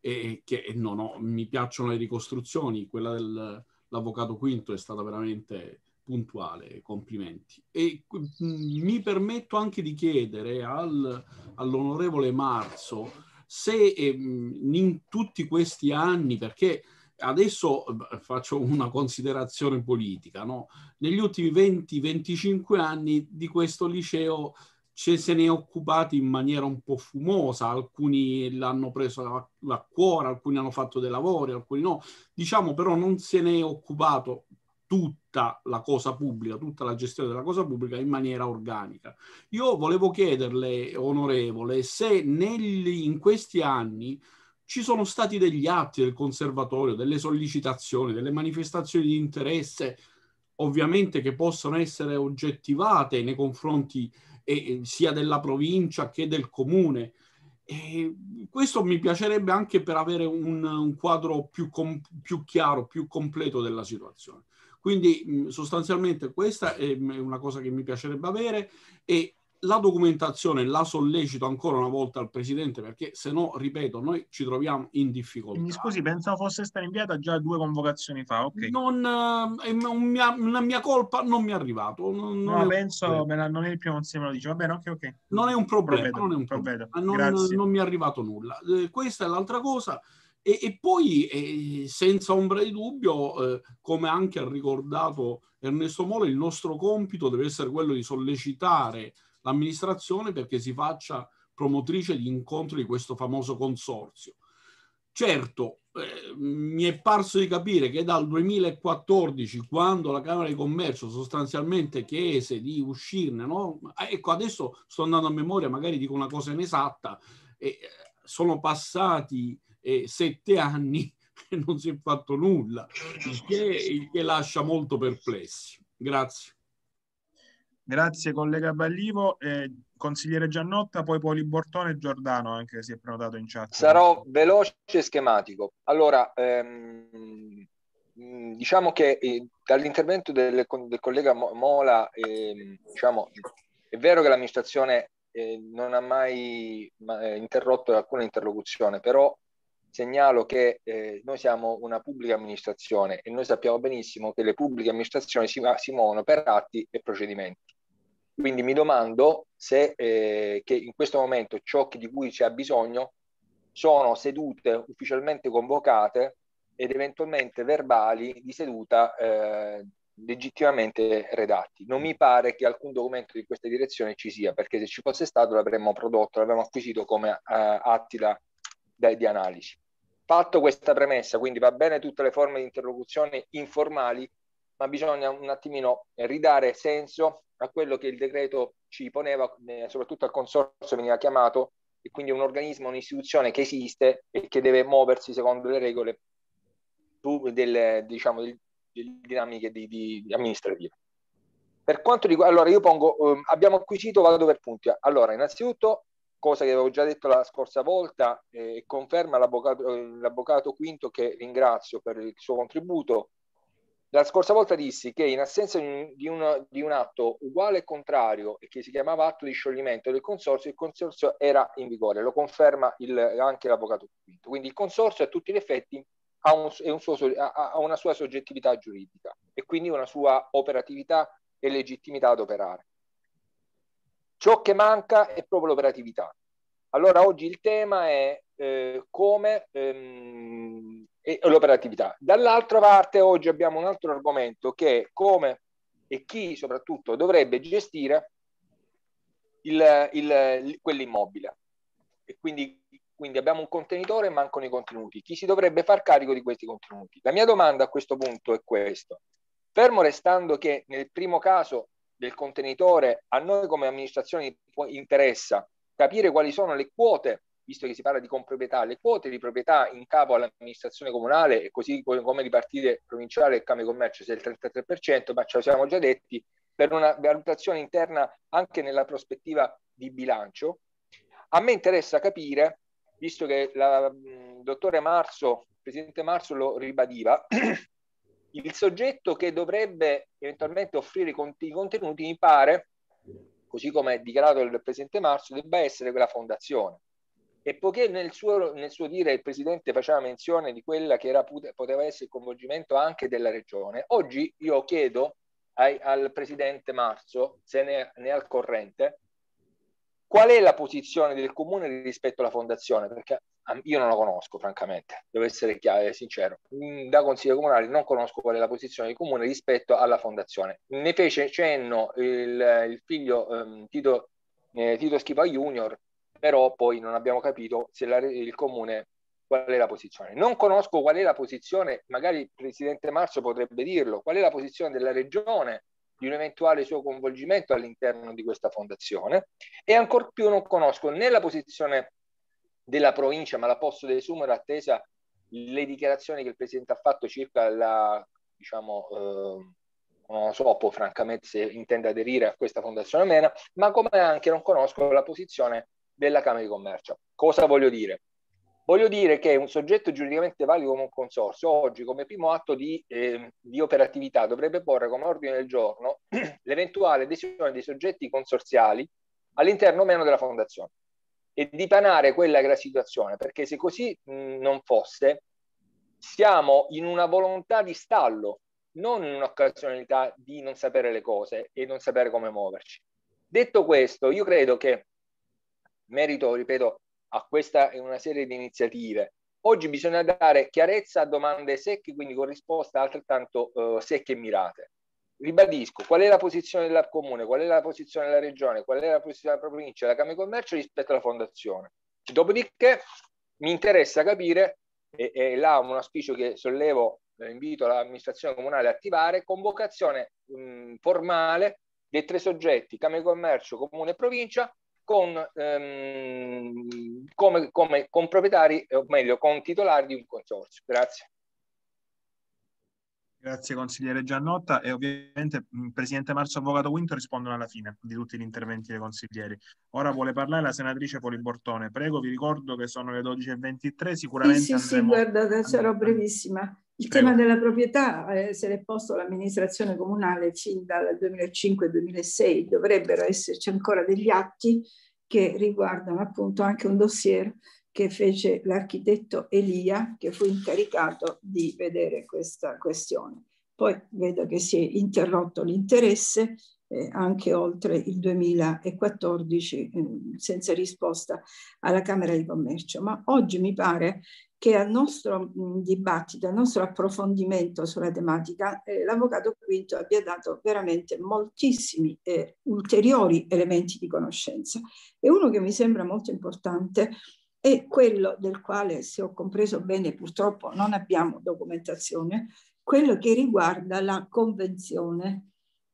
E che no, no, mi piacciono le ricostruzioni, quella dell'avvocato Quinto è stata veramente puntuale, complimenti. E mm, mi permetto anche di chiedere al, all'onorevole Marzo se ehm, in tutti questi anni, perché adesso eh, faccio una considerazione politica, no? negli ultimi 20-25 anni di questo liceo ce, se ne è occupati in maniera un po' fumosa, alcuni l'hanno preso a, cuore, alcuni hanno fatto dei lavori, alcuni no, diciamo però non se ne è occupato tutta la cosa pubblica, tutta la gestione della cosa pubblica in maniera organica. Io volevo chiederle, onorevole, se negli, in questi anni ci sono stati degli atti del conservatorio, delle sollecitazioni, delle manifestazioni di interesse, ovviamente che possono essere oggettivate nei confronti eh, sia della provincia che del comune. E questo mi piacerebbe anche per avere un, un quadro più, com- più chiaro, più completo della situazione. Quindi sostanzialmente questa è una cosa che mi piacerebbe avere e la documentazione la sollecito ancora una volta al Presidente perché se no, ripeto, noi ci troviamo in difficoltà. Mi scusi, pensavo fosse stata inviata già due convocazioni fa. Okay. Non, eh, è una, una mia colpa, non mi è arrivato. Non, no, non penso, la, non è il primo se me lo dice, va bene, ok, ok. Non è un problema, Provvedo, non, è un problema. Non, non mi è arrivato nulla. Eh, questa è l'altra cosa. E, e poi, eh, senza ombra di dubbio, eh, come anche ha ricordato Ernesto Mole, il nostro compito deve essere quello di sollecitare l'amministrazione perché si faccia promotrice di incontri di questo famoso consorzio. Certo, eh, mi è parso di capire che dal 2014, quando la Camera di Commercio sostanzialmente chiese di uscirne, no? ecco adesso sto andando a memoria, magari dico una cosa inesatta, eh, sono passati eh, sette anni <laughs> e non si è fatto nulla, il che, il che lascia molto perplessi. Grazie. Grazie collega Ballivo, eh, consigliere Giannotta, poi Poli Bortone e Giordano anche si è prenotato in chat. Sarò veloce e schematico. Allora, ehm, diciamo che eh, dall'intervento del, del, collega Mola, eh, diciamo, è vero che l'amministrazione eh, non ha mai eh, interrotto alcuna interlocuzione, però segnalo che eh, noi siamo una pubblica amministrazione e noi sappiamo benissimo che le pubbliche amministrazioni si, si muovono per atti e procedimenti. Quindi mi domando se eh, che in questo momento ciò di cui c'è bisogno sono sedute ufficialmente convocate ed eventualmente verbali di seduta eh, legittimamente redatti. Non mi pare che alcun documento di questa direzione ci sia, perché se ci fosse stato l'avremmo prodotto, l'avremmo acquisito come eh, atti da, da, di analisi. Fatto questa premessa, quindi va bene tutte le forme di interlocuzione informali, ma bisogna un attimino ridare senso a quello che il decreto ci poneva, eh, soprattutto al consorzio veniva chiamato, e quindi un organismo, un'istituzione che esiste e che deve muoversi secondo le regole delle, diciamo, delle dinamiche di, di amministrative. Per quanto riguarda, allora io pongo, ehm, abbiamo acquisito, vado per punti. Allora, innanzitutto cosa che avevo già detto la scorsa volta eh, e eh, conferma l'avvocato, eh, l'avvocato Quinto che ringrazio per il suo contributo. La scorsa volta dissi che in assenza di un, di un atto uguale e contrario e che si chiamava atto di scioglimento del consorzio, il consorzio era in vigore, lo conferma il, anche l'avvocato Quinto. Quindi il consorzio a tutti gli effetti ha, un, un suo, ha una sua soggettività giuridica e quindi una sua operatività e legittimità ad operare. Ciò che manca è proprio l'operatività. Allora oggi il tema è eh, come ehm, è l'operatività. Dall'altra parte oggi abbiamo un altro argomento che è come e chi soprattutto dovrebbe gestire il, il, quell'immobile. E quindi, quindi abbiamo un contenitore e mancano i contenuti. Chi si dovrebbe far carico di questi contenuti? La mia domanda a questo punto è questa. Fermo restando che nel primo caso del contenitore, a noi come amministrazione interessa capire quali sono le quote, visto che si parla di comproprietà, le quote di proprietà in capo all'amministrazione comunale e così come di partite provinciale e Camere Commercio, se il 33%, ma ce lo siamo già detti, per una valutazione interna anche nella prospettiva di bilancio. A me interessa capire, visto che il dottore Marzo, il presidente Marzo lo ribadiva, <clears throat> il soggetto che dovrebbe eventualmente offrire i contenuti, mi pare, così come è dichiarato il presidente Marzo, debba essere quella fondazione. E poiché nel suo, nel suo dire il presidente faceva menzione di quella che era, poteva essere il coinvolgimento anche della regione, oggi io chiedo ai, al presidente Marzo, se ne, ne è al corrente, qual è la posizione del comune rispetto alla fondazione, perché Ah, io non lo conosco, francamente, devo essere chiaro e eh, sincero. Mm, da consiglio comunale non conosco qual è la posizione del comune rispetto alla fondazione. Ne fece cenno il, il figlio ehm, Tito, eh, Tito Schipa Junior, però poi non abbiamo capito se la, il comune qual è la posizione. Non conosco qual è la posizione, magari il presidente Marzo potrebbe dirlo, qual è la posizione della regione di un eventuale suo coinvolgimento all'interno di questa fondazione e ancor più non conosco né la posizione della provincia, ma la posso desumere attesa le dichiarazioni che il Presidente ha fatto circa la, diciamo, eh, non so poi francamente se intende aderire a questa fondazione mena, ma come anche non conosco la posizione della Camera di Commercio. Cosa voglio dire? Voglio dire che un soggetto giuridicamente valido come un consorzio oggi come primo atto di, eh, di operatività dovrebbe porre come ordine del giorno <clears throat> l'eventuale adesione dei soggetti consorziali all'interno o meno della fondazione e dipanare quella che è la situazione, perché se così non fosse, siamo in una volontà di stallo, non in un'occasionalità di non sapere le cose e non sapere come muoverci. Detto questo, io credo che merito, ripeto, a questa e una serie di iniziative. Oggi bisogna dare chiarezza a domande secche, quindi con risposte altrettanto eh, secche e mirate ribadisco, qual è la posizione del comune, qual è la posizione della regione, qual è la posizione della provincia, della Camera di Commercio rispetto alla fondazione. Dopodiché mi interessa capire, e, e là un auspicio che sollevo, eh, invito l'amministrazione comunale a attivare, convocazione mh, formale dei tre soggetti, Camera di Commercio, Comune e Provincia, con, ehm, come, come, con proprietari, o meglio, con titolari di un consorzio. Grazie. Grazie consigliere Giannotta e ovviamente mm, Presidente Marzo Avvocato Quinto rispondono alla fine di tutti gli interventi dei consiglieri. Ora vuole parlare la senatrice Polibortone. Prego, vi ricordo che sono le 12.23, sicuramente... Sì, sì, andremo... sì, guarda, sarò brevissima. Il Prego. tema della proprietà eh, se l'è posto l'amministrazione comunale fin dal 2005-2006, dovrebbero esserci ancora degli atti che riguardano appunto anche un dossier che fece l'architetto Elia, che fu incaricato di vedere questa questione. Poi vedo che si è interrotto l'interesse eh, anche oltre il 2014 eh, senza risposta alla Camera di Commercio. Ma oggi mi pare che al nostro mh, mm, dibattito, al nostro approfondimento sulla tematica, eh, l'avvocato Quinto abbia dato veramente moltissimi eh, ulteriori elementi di conoscenza. E uno che mi sembra molto importante e quello del quale, se ho compreso bene, purtroppo non abbiamo documentazione, quello che riguarda la Convenzione.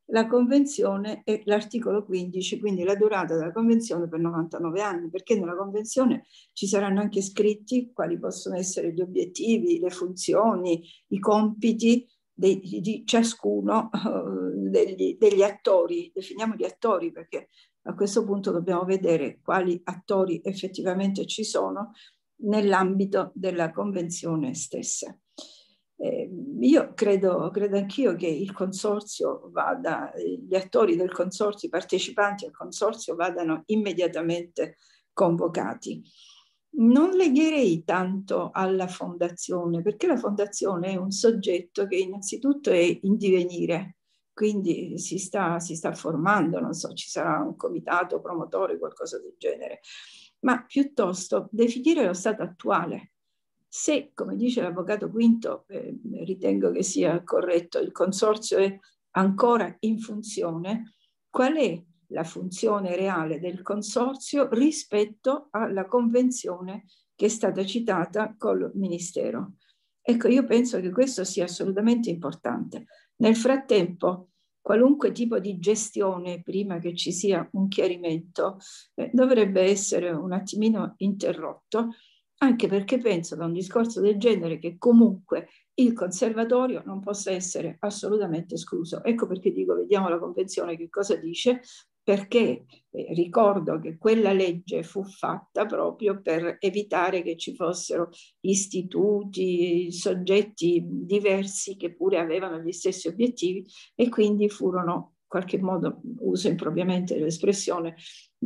La Convenzione è l'articolo 15, quindi la durata della Convenzione per 99 anni, perché nella Convenzione ci saranno anche scritti quali possono essere gli obiettivi, le funzioni, i compiti dei, di ciascuno uh, degli, degli attori, gli attori perché a questo punto dobbiamo vedere quali attori effettivamente ci sono nell'ambito della convenzione stessa. Eh, io credo, credo anch'io che il consorzio vada, gli attori del consorzio, i partecipanti al consorzio vadano immediatamente convocati. Non legherei tanto alla fondazione, perché la fondazione è un soggetto che innanzitutto è in divenire, quindi si sta, si sta formando, non so, ci sarà un comitato promotore, qualcosa del genere, ma piuttosto definire lo stato attuale. Se, come dice l'avvocato Quinto, eh, ritengo che sia corretto, il consorzio è ancora in funzione, qual è la funzione reale del consorzio rispetto alla convenzione che è stata citata col Ministero. Ecco, io penso che questo sia assolutamente importante. Nel frattempo, qualunque tipo di gestione, prima che ci sia un chiarimento, eh, dovrebbe essere un attimino interrotto, anche perché penso da un discorso del genere che comunque il conservatorio non possa essere assolutamente escluso. Ecco perché dico, vediamo la Convenzione che cosa dice, perché eh, ricordo che quella legge fu fatta proprio per evitare che ci fossero istituti, soggetti diversi che pure avevano gli stessi obiettivi e quindi furono in qualche modo, uso impropriamente l'espressione,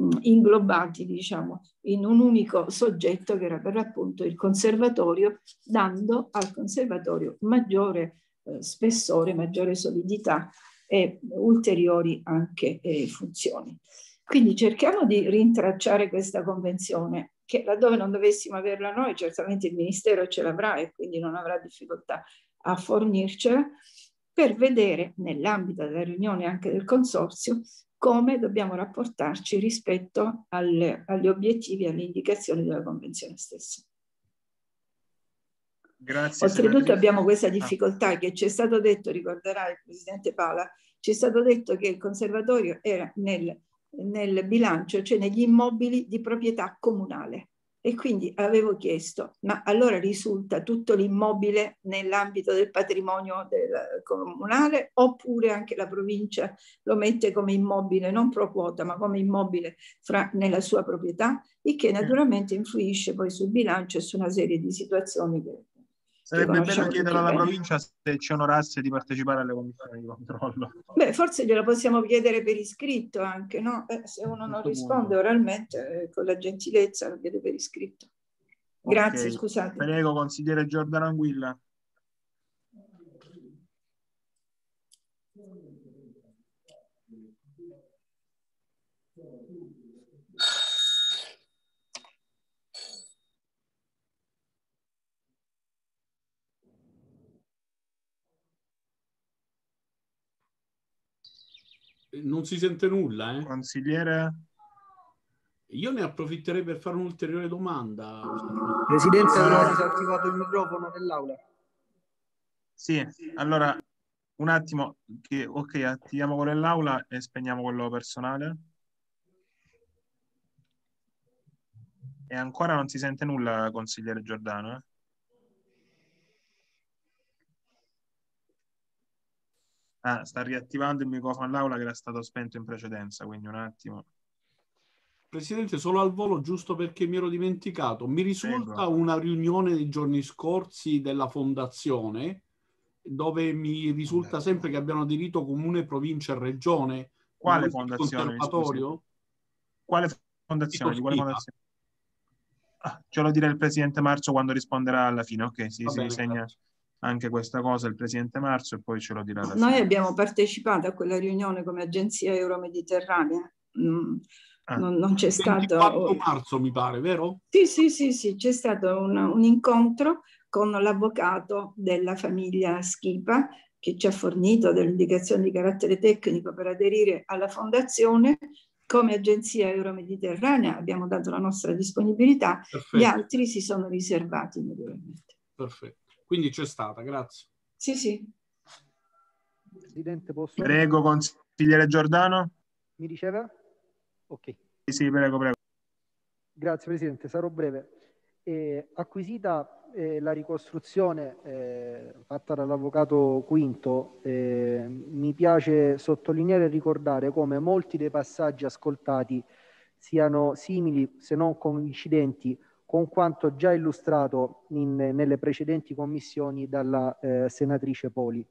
mm, inglobati diciamo, in un unico soggetto che era per l'appunto il conservatorio, dando al conservatorio maggiore eh, spessore, maggiore solidità e ulteriori anche eh, funzioni. Quindi cerchiamo di rintracciare questa convenzione che laddove non dovessimo averla noi, certamente il Ministero ce l'avrà e quindi non avrà difficoltà a fornircela, per vedere nell'ambito della riunione anche del Consorzio come dobbiamo rapportarci rispetto alle, agli obiettivi e alle indicazioni della Convenzione stessa. Grazie. Oltretutto abbiamo questa ah. difficoltà che ci è stato detto, ricorderà il Presidente Paola, ci è stato detto che il conservatorio era nel, nel bilancio, cioè negli immobili di proprietà comunale. E quindi avevo chiesto, ma allora risulta tutto l'immobile nell'ambito del patrimonio del comunale oppure anche la provincia lo mette come immobile, non pro quota, ma come immobile fra, nella sua proprietà, il che eh. naturalmente influisce poi sul bilancio e su una serie di situazioni che Sarebbe bello chiedere alla provincia se ci onorasse di partecipare alle commissioni di controllo. Beh, forse glielo possiamo chiedere per iscritto anche, no? Eh, se uno non risponde punto. oralmente, eh, con la gentilezza lo chiede per iscritto. Grazie, okay. scusate. Prego, consigliere Giordano Anguilla. Non si sente nulla, eh? Consigliere? Io ne approfitterei per fare un'ulteriore domanda. Presidente, aveva disattivato il microfono dell'aula. Sì, allora un attimo, che, ok, attiviamo quello dell'aula e spegniamo quello personale. E ancora non si sente nulla, consigliere Giordano. Eh? Ah, sta riattivando il microfono all'aula che era stato spento in precedenza, quindi un attimo. Presidente, solo al volo, giusto perché mi ero dimenticato, mi risulta Prego. una riunione dei giorni scorsi della Fondazione, dove mi risulta ecco. sempre che abbiano diritto comune, provincia e regione. Quale fondazione? Quale fondazione? Quale fondazione? Ah, ce lo dirà il Presidente Marcio quando risponderà alla fine. Ok, si, si sì, segna. Grazie anche questa cosa il Presidente Marzo e poi ce lo dirà. Noi fine. abbiamo partecipato a quella riunione come Agenzia Euromediterranea. Mm. Ah. Non, non, c'è stato... 4 marzo mi pare, vero? Sì, sì, sì, sì. c'è stato un, un incontro con l'avvocato della famiglia Schipa che ci ha fornito delle indicazioni di carattere tecnico per aderire alla fondazione. Come agenzia euromediterranea abbiamo dato la nostra disponibilità, Perfetto. gli altri si sono riservati naturalmente. Perfetto. Quindi c'è stata, grazie. Sì, sì. Presidente, posso... Prego, consigliere Giordano. Mi riceve? Ok. Sì, sì, prego, prego. Grazie Presidente, sarò breve. Eh, acquisita eh, la ricostruzione eh, fatta dall'Avvocato Quinto, eh, mi piace sottolineare e ricordare come molti dei passaggi ascoltati siano simili, se non coincidenti, con quanto già illustrato in, nelle precedenti commissioni dalla eh, senatrice Poli.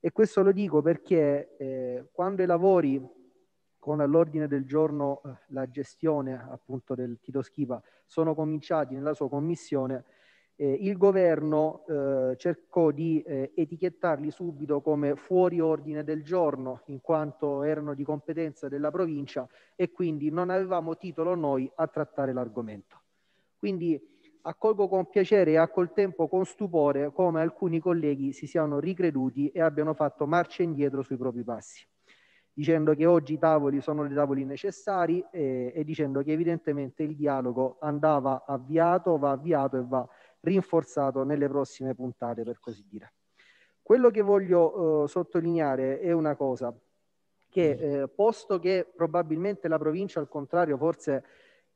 E questo lo dico perché eh, quando i lavori con all'ordine del giorno eh, la gestione appunto del Tito Schiva sono cominciati nella sua commissione, eh, il governo eh, cercò di eh, etichettarli subito come fuori ordine del giorno, in quanto erano di competenza della provincia e quindi non avevamo titolo noi a trattare l'argomento. Quindi accolgo con piacere e a col tempo con stupore come alcuni colleghi si siano ricreduti e abbiano fatto marcia indietro sui propri passi, dicendo che oggi i tavoli sono i tavoli necessari e, e dicendo che evidentemente il dialogo andava avviato, va avviato e va rinforzato nelle prossime puntate, per così dire. Quello che voglio eh, sottolineare è una cosa, che mm-hmm. eh, posto che probabilmente la provincia, al contrario, forse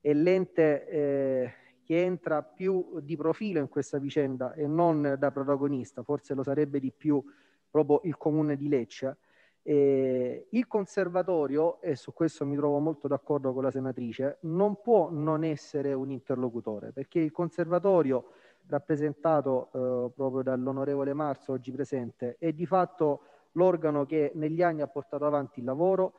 è l'ente eh, che entra più di profilo in questa vicenda e non da protagonista, forse lo sarebbe di più proprio il comune di Lecce. Eh, il conservatorio, e su questo mi trovo molto d'accordo con la senatrice, non può non essere un interlocutore, perché il conservatorio rappresentato eh, proprio dall'onorevole Marzo oggi presente è di fatto l'organo che negli anni ha portato avanti il lavoro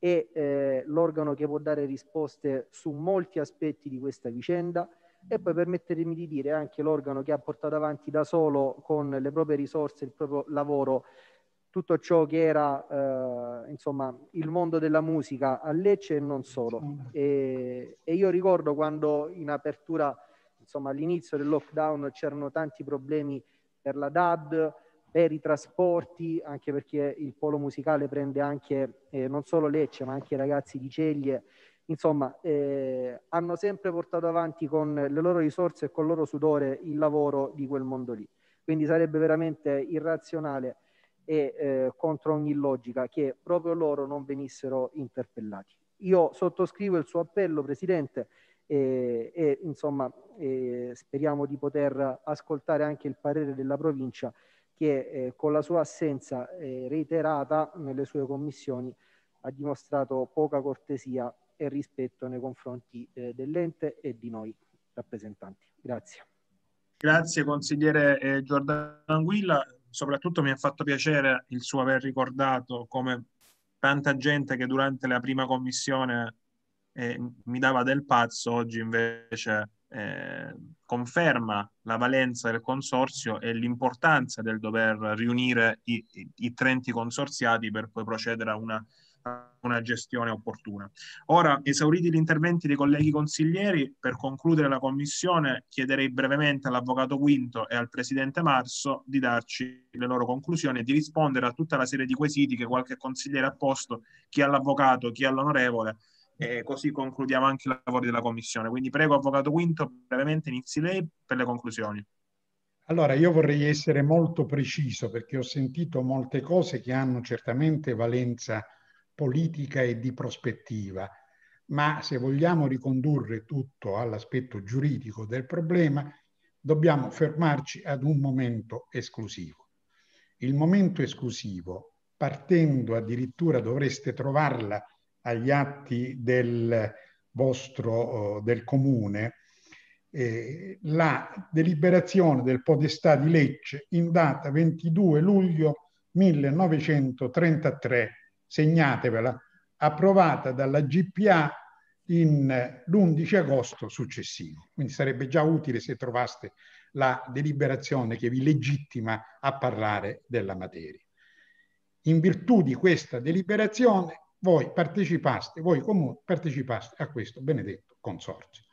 e eh, l'organo che può dare risposte su molti aspetti di questa vicenda e poi permettetemi di dire anche l'organo che ha portato avanti da solo con le proprie risorse, il proprio lavoro, tutto ciò che era eh, insomma il mondo della musica a Lecce e non solo. E, e io ricordo quando in apertura, insomma all'inizio del lockdown c'erano tanti problemi per la DAD, per i trasporti, anche perché il polo musicale prende anche eh, non solo Lecce ma anche i ragazzi di Ceglie insomma, eh, hanno sempre portato avanti con le loro risorse e con il loro sudore il lavoro di quel mondo lì. Quindi sarebbe veramente irrazionale e eh, contro ogni logica che proprio loro non venissero interpellati. Io sottoscrivo il suo appello, Presidente, e, e insomma e speriamo di poter ascoltare anche il parere della provincia che eh, con la sua assenza eh, reiterata nelle sue commissioni ha dimostrato poca cortesia e rispetto nei confronti eh, dell'ente e di noi rappresentanti. Grazie. Grazie consigliere eh, Giordano Anguilla, soprattutto mi ha fatto piacere il suo aver ricordato come tanta gente che durante la prima commissione eh, mi dava del pazzo, oggi invece eh, conferma la valenza del consorzio e l'importanza del dover riunire i, i, i 30 consorziati per poi procedere a una una gestione opportuna. Ora, esauriti gli interventi dei colleghi consiglieri, per concludere la commissione chiederei brevemente all'Avvocato Quinto e al Presidente Marso di darci le loro conclusioni e di rispondere a tutta la serie di quesiti che qualche consigliere ha posto, chi all'Avvocato, chi all'Onorevole, e così concludiamo anche i lavori della commissione. Quindi prego, Avvocato Quinto, brevemente inizi lei per le conclusioni. Allora, io vorrei essere molto preciso perché ho sentito molte cose che hanno certamente valenza politica e di prospettiva, ma se vogliamo ricondurre tutto all'aspetto giuridico del problema, dobbiamo fermarci ad un momento esclusivo. Il momento esclusivo, partendo addirittura dovreste trovarla agli atti del vostro, del comune, eh, la deliberazione del Podestà di legge in data 22 luglio 1933 segnatevela, approvata dalla GPA in eh, l'11 agosto successivo. Quindi sarebbe già utile se trovaste la deliberazione che vi legittima a parlare della materia. In virtù di questa deliberazione voi partecipaste, voi comunque partecipaste a questo benedetto consorzio.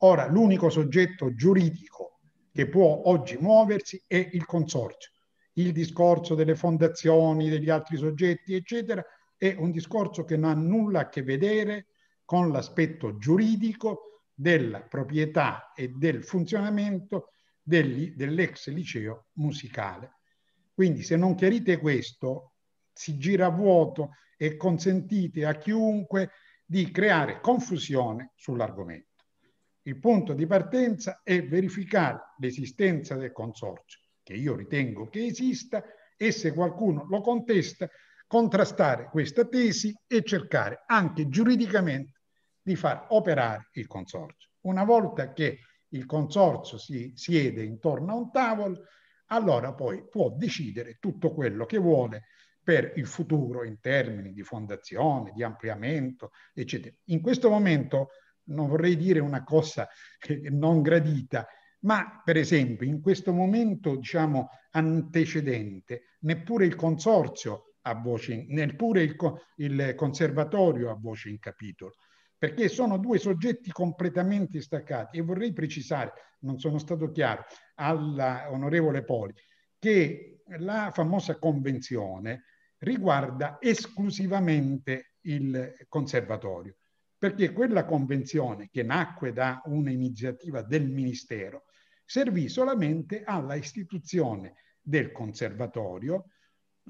Ora l'unico soggetto giuridico che può oggi muoversi è il consorzio. Il discorso delle fondazioni, degli altri soggetti, eccetera, è un discorso che non ha nulla a che vedere con l'aspetto giuridico della proprietà e del funzionamento dell'ex liceo musicale. Quindi se non chiarite questo, si gira a vuoto e consentite a chiunque di creare confusione sull'argomento. Il punto di partenza è verificare l'esistenza del consorzio, che io ritengo che esista, e se qualcuno lo contesta contrastare questa tesi e cercare anche giuridicamente di far operare il consorzio. Una volta che il consorzio si siede intorno a un tavolo, allora poi può decidere tutto quello che vuole per il futuro in termini di fondazione, di ampliamento, eccetera. In questo momento non vorrei dire una cosa non gradita, ma per esempio in questo momento diciamo antecedente neppure il consorzio a voce, neppure il, il conservatorio a voce in capitolo, perché sono due soggetti completamente staccati. E vorrei precisare, non sono stato chiaro, all'onorevole Poli, che la famosa convenzione riguarda esclusivamente il conservatorio, perché quella convenzione che nacque da un'iniziativa del Ministero servì solamente alla istituzione del conservatorio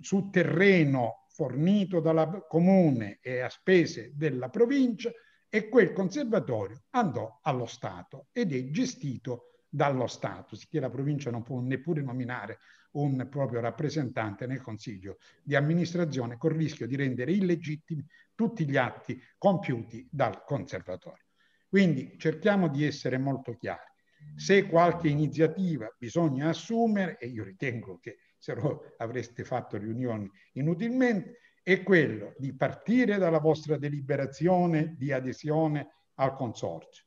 su terreno fornito dalla comune e a spese della provincia e quel conservatorio andò allo Stato ed è gestito dallo Stato, sicché la provincia non può neppure nominare un proprio rappresentante nel Consiglio di amministrazione con il rischio di rendere illegittimi tutti gli atti compiuti dal conservatorio. Quindi cerchiamo di essere molto chiari. Se qualche iniziativa bisogna assumere, e io ritengo che se lo <laughs> avreste fatto riunioni inutilmente, è quello di partire dalla vostra deliberazione di adesione al consorzio,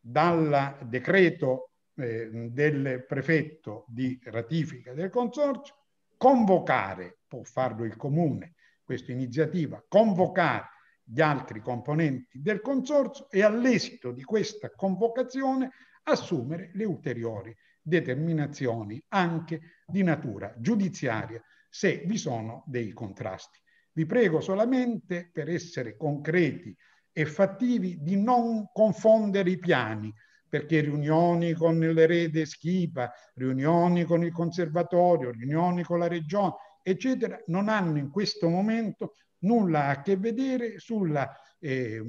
dal decreto eh, del prefetto di ratifica del consorzio, convocare, può farlo il comune, questa iniziativa, convocare gli altri componenti del consorzio e all'esito di questa convocazione assumere le ulteriori determinazioni anche di natura giudiziaria se vi sono dei contrasti. Vi prego solamente, per essere concreti e fattivi, di non confondere i piani, perché riunioni con l'erede Schipa, riunioni con il conservatorio, riunioni con la regione, eccetera, non hanno in questo momento nulla a che vedere sulla eh,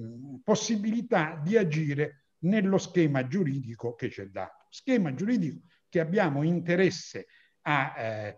possibilità di agire nello schema giuridico che c'è dato schema giuridico che abbiamo interesse a eh,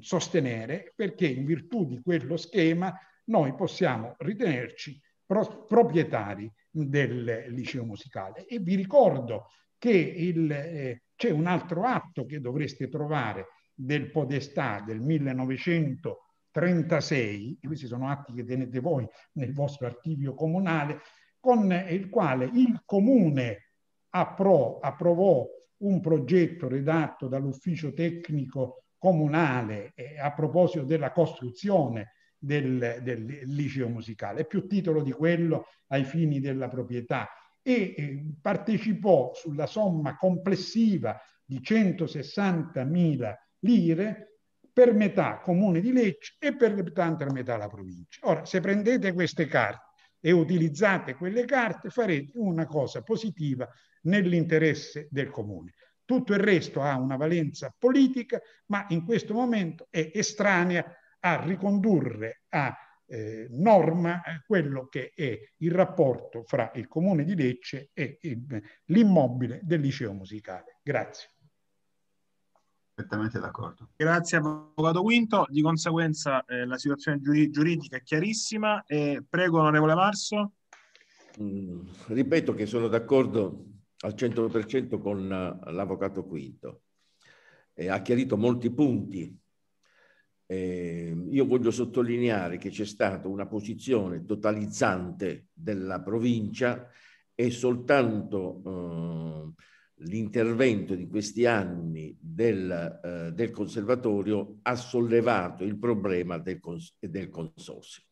sostenere perché in virtù di quello schema noi possiamo ritenerci pro- proprietari del liceo musicale. E vi ricordo che il, eh, c'è un altro atto che dovreste trovare del Podestà del 1936, questi sono atti che tenete voi nel vostro archivio comunale, con il quale il comune appro approvò un progetto redatto dall'ufficio tecnico comunale eh, a proposito della costruzione del, del, liceo musicale, più titolo di quello ai fini della proprietà e eh, partecipò sulla somma complessiva di 160.000 lire per metà comune di Lecce e per l'altra metà la provincia. Ora, se prendete queste carte e utilizzate quelle carte, farete una cosa positiva nell'interesse del comune. Tutto il resto ha una valenza politica, ma in questo momento è estranea a ricondurre a eh, norma eh, quello che è il rapporto fra il comune di Lecce e l'immobile del liceo musicale. Grazie. Perfettamente d'accordo. Grazie Avvocato Quinto, di conseguenza eh, la situazione giuridica è chiarissima e prego onorevole Marso. Mm, ripeto che sono d'accordo al 100% con eh, l'avvocato Quinto. Eh, ha chiarito molti punti. Eh, io voglio sottolineare che c'è stata una posizione totalizzante della provincia e soltanto eh, l'intervento di questi anni del, eh, del, conservatorio ha sollevato il problema del, cons del consorzio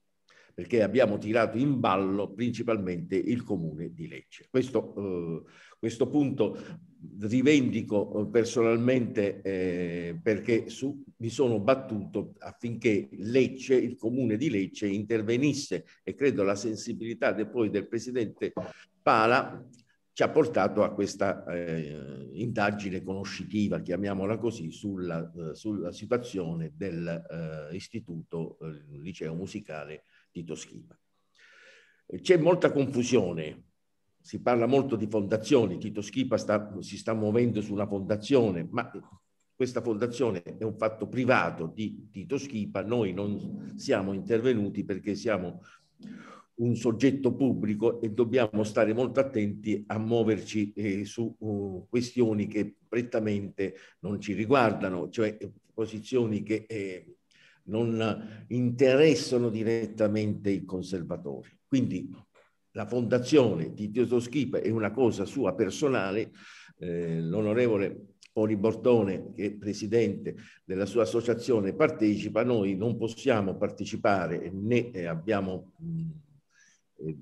perché abbiamo tirato in ballo principalmente il comune di Lecce. Questo, eh, questo punto rivendico eh, personalmente eh, perché su, mi sono battuto affinché Lecce, il comune di Lecce, intervenisse e credo la sensibilità de, poi del presidente Pala ci ha portato a questa eh, indagine conoscitiva, chiamiamola così, sulla, eh, sulla situazione dell'istituto eh, eh, liceo musicale Tito Schipa. Eh, c'è molta confusione, si parla molto di fondazioni, Tito Schipa sta, si sta muovendo su una fondazione, ma eh, questa fondazione è un fatto privato di Tito Schipa, noi non siamo intervenuti perché siamo un soggetto pubblico e dobbiamo stare molto attenti a muoverci eh, su uh, questioni che prettamente non ci riguardano, cioè eh, posizioni che eh, non interessano direttamente i conservatori. Quindi la fondazione di Tito Schipa è una cosa sua personale, eh, l'onorevole Poli Bortone, che è presidente della sua associazione, partecipa, noi non possiamo partecipare né abbiamo mh, mm, eh,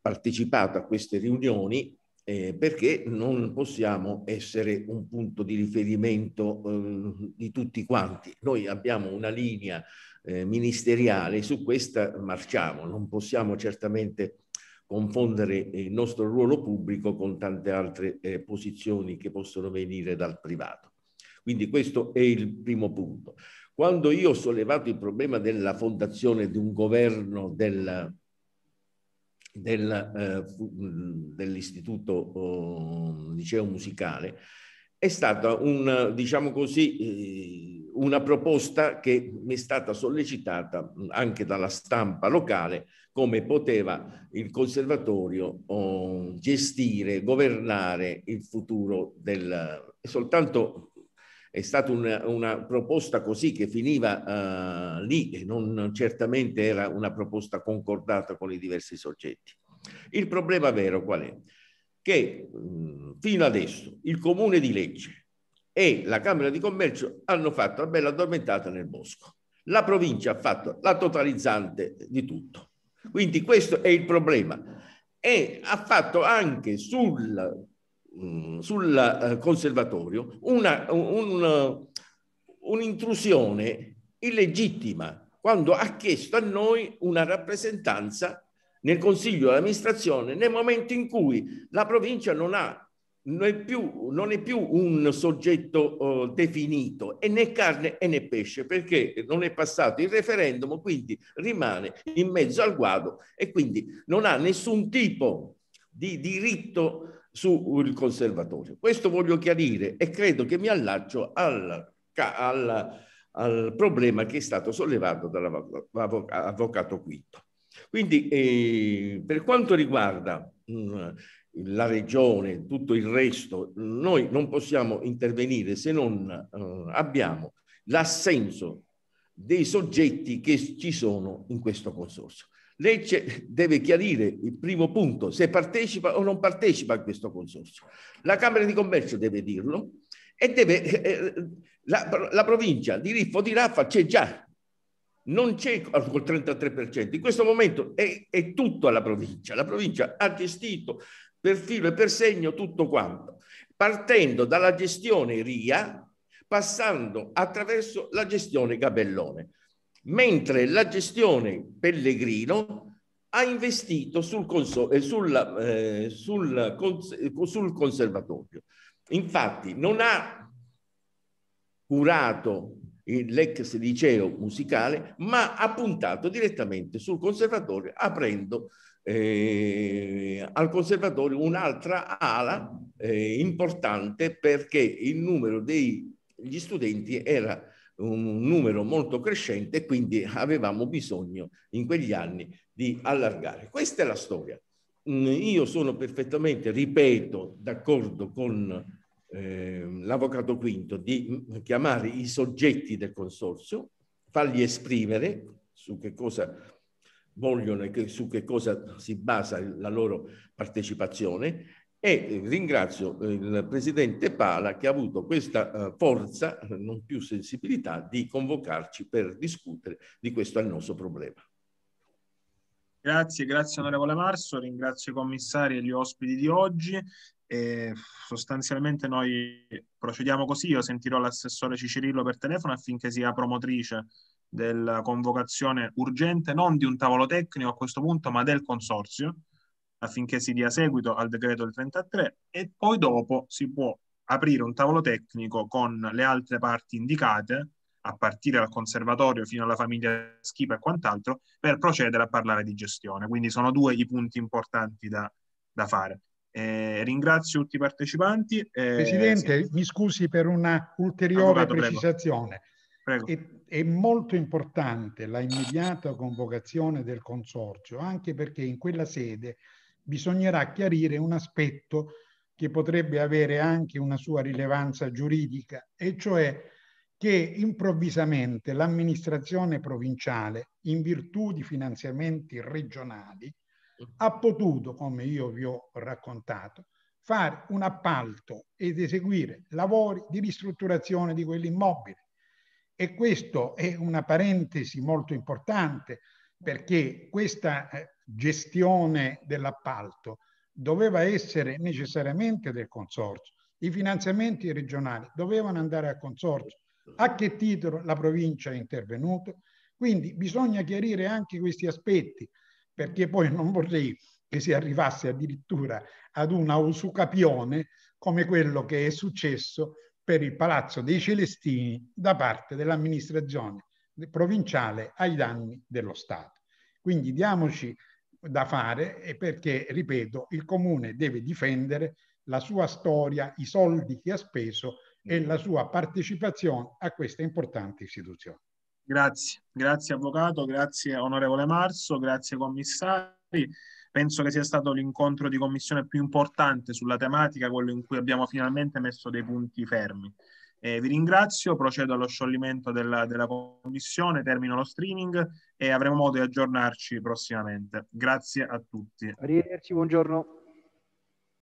partecipato a queste riunioni, eh, perché non possiamo essere un punto di riferimento eh, di tutti quanti. Noi abbiamo una linea eh, ministeriale, su questa marciamo, non possiamo certamente confondere il nostro ruolo pubblico con tante altre eh, posizioni che possono venire dal privato. Quindi questo è il primo punto. Quando io ho sollevato il problema della fondazione di un governo del del, eh, dell'istituto eh, liceo musicale è stata un, diciamo così, eh, una proposta che mi è stata sollecitata anche dalla stampa locale come poteva il conservatorio ehm, gestire, governare il futuro del... Soltanto è stata una, una, proposta così che finiva eh, lì e non certamente era una proposta concordata con i diversi soggetti. Il problema vero qual è? Che mh, mm, fino adesso il comune di legge e la Camera di Commercio hanno fatto la bella addormentata nel bosco. La provincia ha fatto la totalizzante di tutto. Quindi questo è il problema. E ha fatto anche sul mh, mm, sul eh, conservatorio una, un, un'intrusione illegittima quando ha chiesto a noi una rappresentanza nel consiglio di amministrazione nel momento in cui la provincia non, ha, non, è, più, non è, più, un soggetto eh, definito è né carne né pesce perché non è passato il referendum quindi rimane in mezzo al guado e quindi non ha nessun tipo di diritto sul conservatorio. Questo voglio chiarire e credo che mi allaccio al, al, al problema che è stato sollevato dall'avvocato Quinto. Quindi eh, per quanto riguarda mh, mm, la regione, tutto il resto, noi non possiamo intervenire se non eh, abbiamo l'assenso dei soggetti che ci sono in questo consorzio legge deve chiarire il primo punto, se partecipa o non partecipa a questo consorzio. La Camera di Commercio deve dirlo e deve, eh, eh la, la, provincia di Riffo di Raffa c'è già, non c'è col 33%. In questo momento è, è tutto alla provincia. La provincia ha gestito per filo e per segno tutto quanto, partendo dalla gestione RIA, passando attraverso la gestione Gabellone mentre la gestione Pellegrino ha investito sul, console, eh, sulla, eh, sul, sul conservatorio. Infatti non ha curato l'ex liceo musicale, ma ha puntato direttamente sul conservatorio, aprendo eh, al conservatorio un'altra ala eh, importante perché il numero degli studenti era un numero molto crescente e quindi avevamo bisogno in quegli anni di allargare. Questa è la storia. Mm, io sono perfettamente, ripeto, d'accordo con eh, l'avvocato Quinto di mm, chiamare i soggetti del consorzio, fargli esprimere su che cosa vogliono e su che cosa si basa la loro partecipazione, e eh, ringrazio eh, il presidente Pala che ha avuto questa eh, forza, non più sensibilità, di convocarci per discutere di questo annoso problema. Grazie, grazie onorevole Marso, ringrazio i commissari e gli ospiti di oggi. E sostanzialmente noi procediamo così, io sentirò l'assessore Cicirillo per telefono affinché sia promotrice della convocazione urgente non di un tavolo tecnico a questo punto, ma del consorzio affinché si dia seguito al decreto del 33 e poi dopo si può aprire un tavolo tecnico con le altre parti indicate, a partire dal conservatorio fino alla famiglia Schipa e quant'altro, per procedere a parlare di gestione. Quindi sono due i punti importanti da, da fare. Eh, ringrazio tutti i partecipanti. Eh, Presidente, sì. mi scusi per una ulteriore Avvocato, precisazione. Prego. Prego. È, è molto importante la immediata convocazione del consorzio, anche perché in quella sede bisognerà chiarire un aspetto che potrebbe avere anche una sua rilevanza giuridica, e cioè che improvvisamente l'amministrazione provinciale, in virtù di finanziamenti regionali, ha potuto, come io vi ho raccontato, fare un appalto ed eseguire lavori di ristrutturazione di quell'immobile. E questo è una parentesi molto importante perché questa eh, gestione dell'appalto doveva essere necessariamente del consorzio. I finanziamenti regionali dovevano andare al consorzio. A che titolo la provincia è intervenuta? Quindi bisogna chiarire anche questi aspetti, perché poi non vorrei che si arrivasse addirittura ad un usucapione come quello che è successo per il Palazzo dei Celestini da parte dell'amministrazione provinciale ai danni dello Stato. Quindi diamoci da fare e perché, ripeto, il comune deve difendere la sua storia, i soldi che ha speso e la sua partecipazione a questa importante istituzione. Grazie, grazie Avvocato, grazie Onorevole Marso, grazie Commissari. Penso che sia stato l'incontro di commissione più importante sulla tematica, quello in cui abbiamo finalmente messo dei punti fermi. Eh, vi ringrazio, procedo allo scioglimento della, della commissione, termino lo streaming e avremo modo di aggiornarci prossimamente. Grazie a tutti. Arrivederci, buongiorno.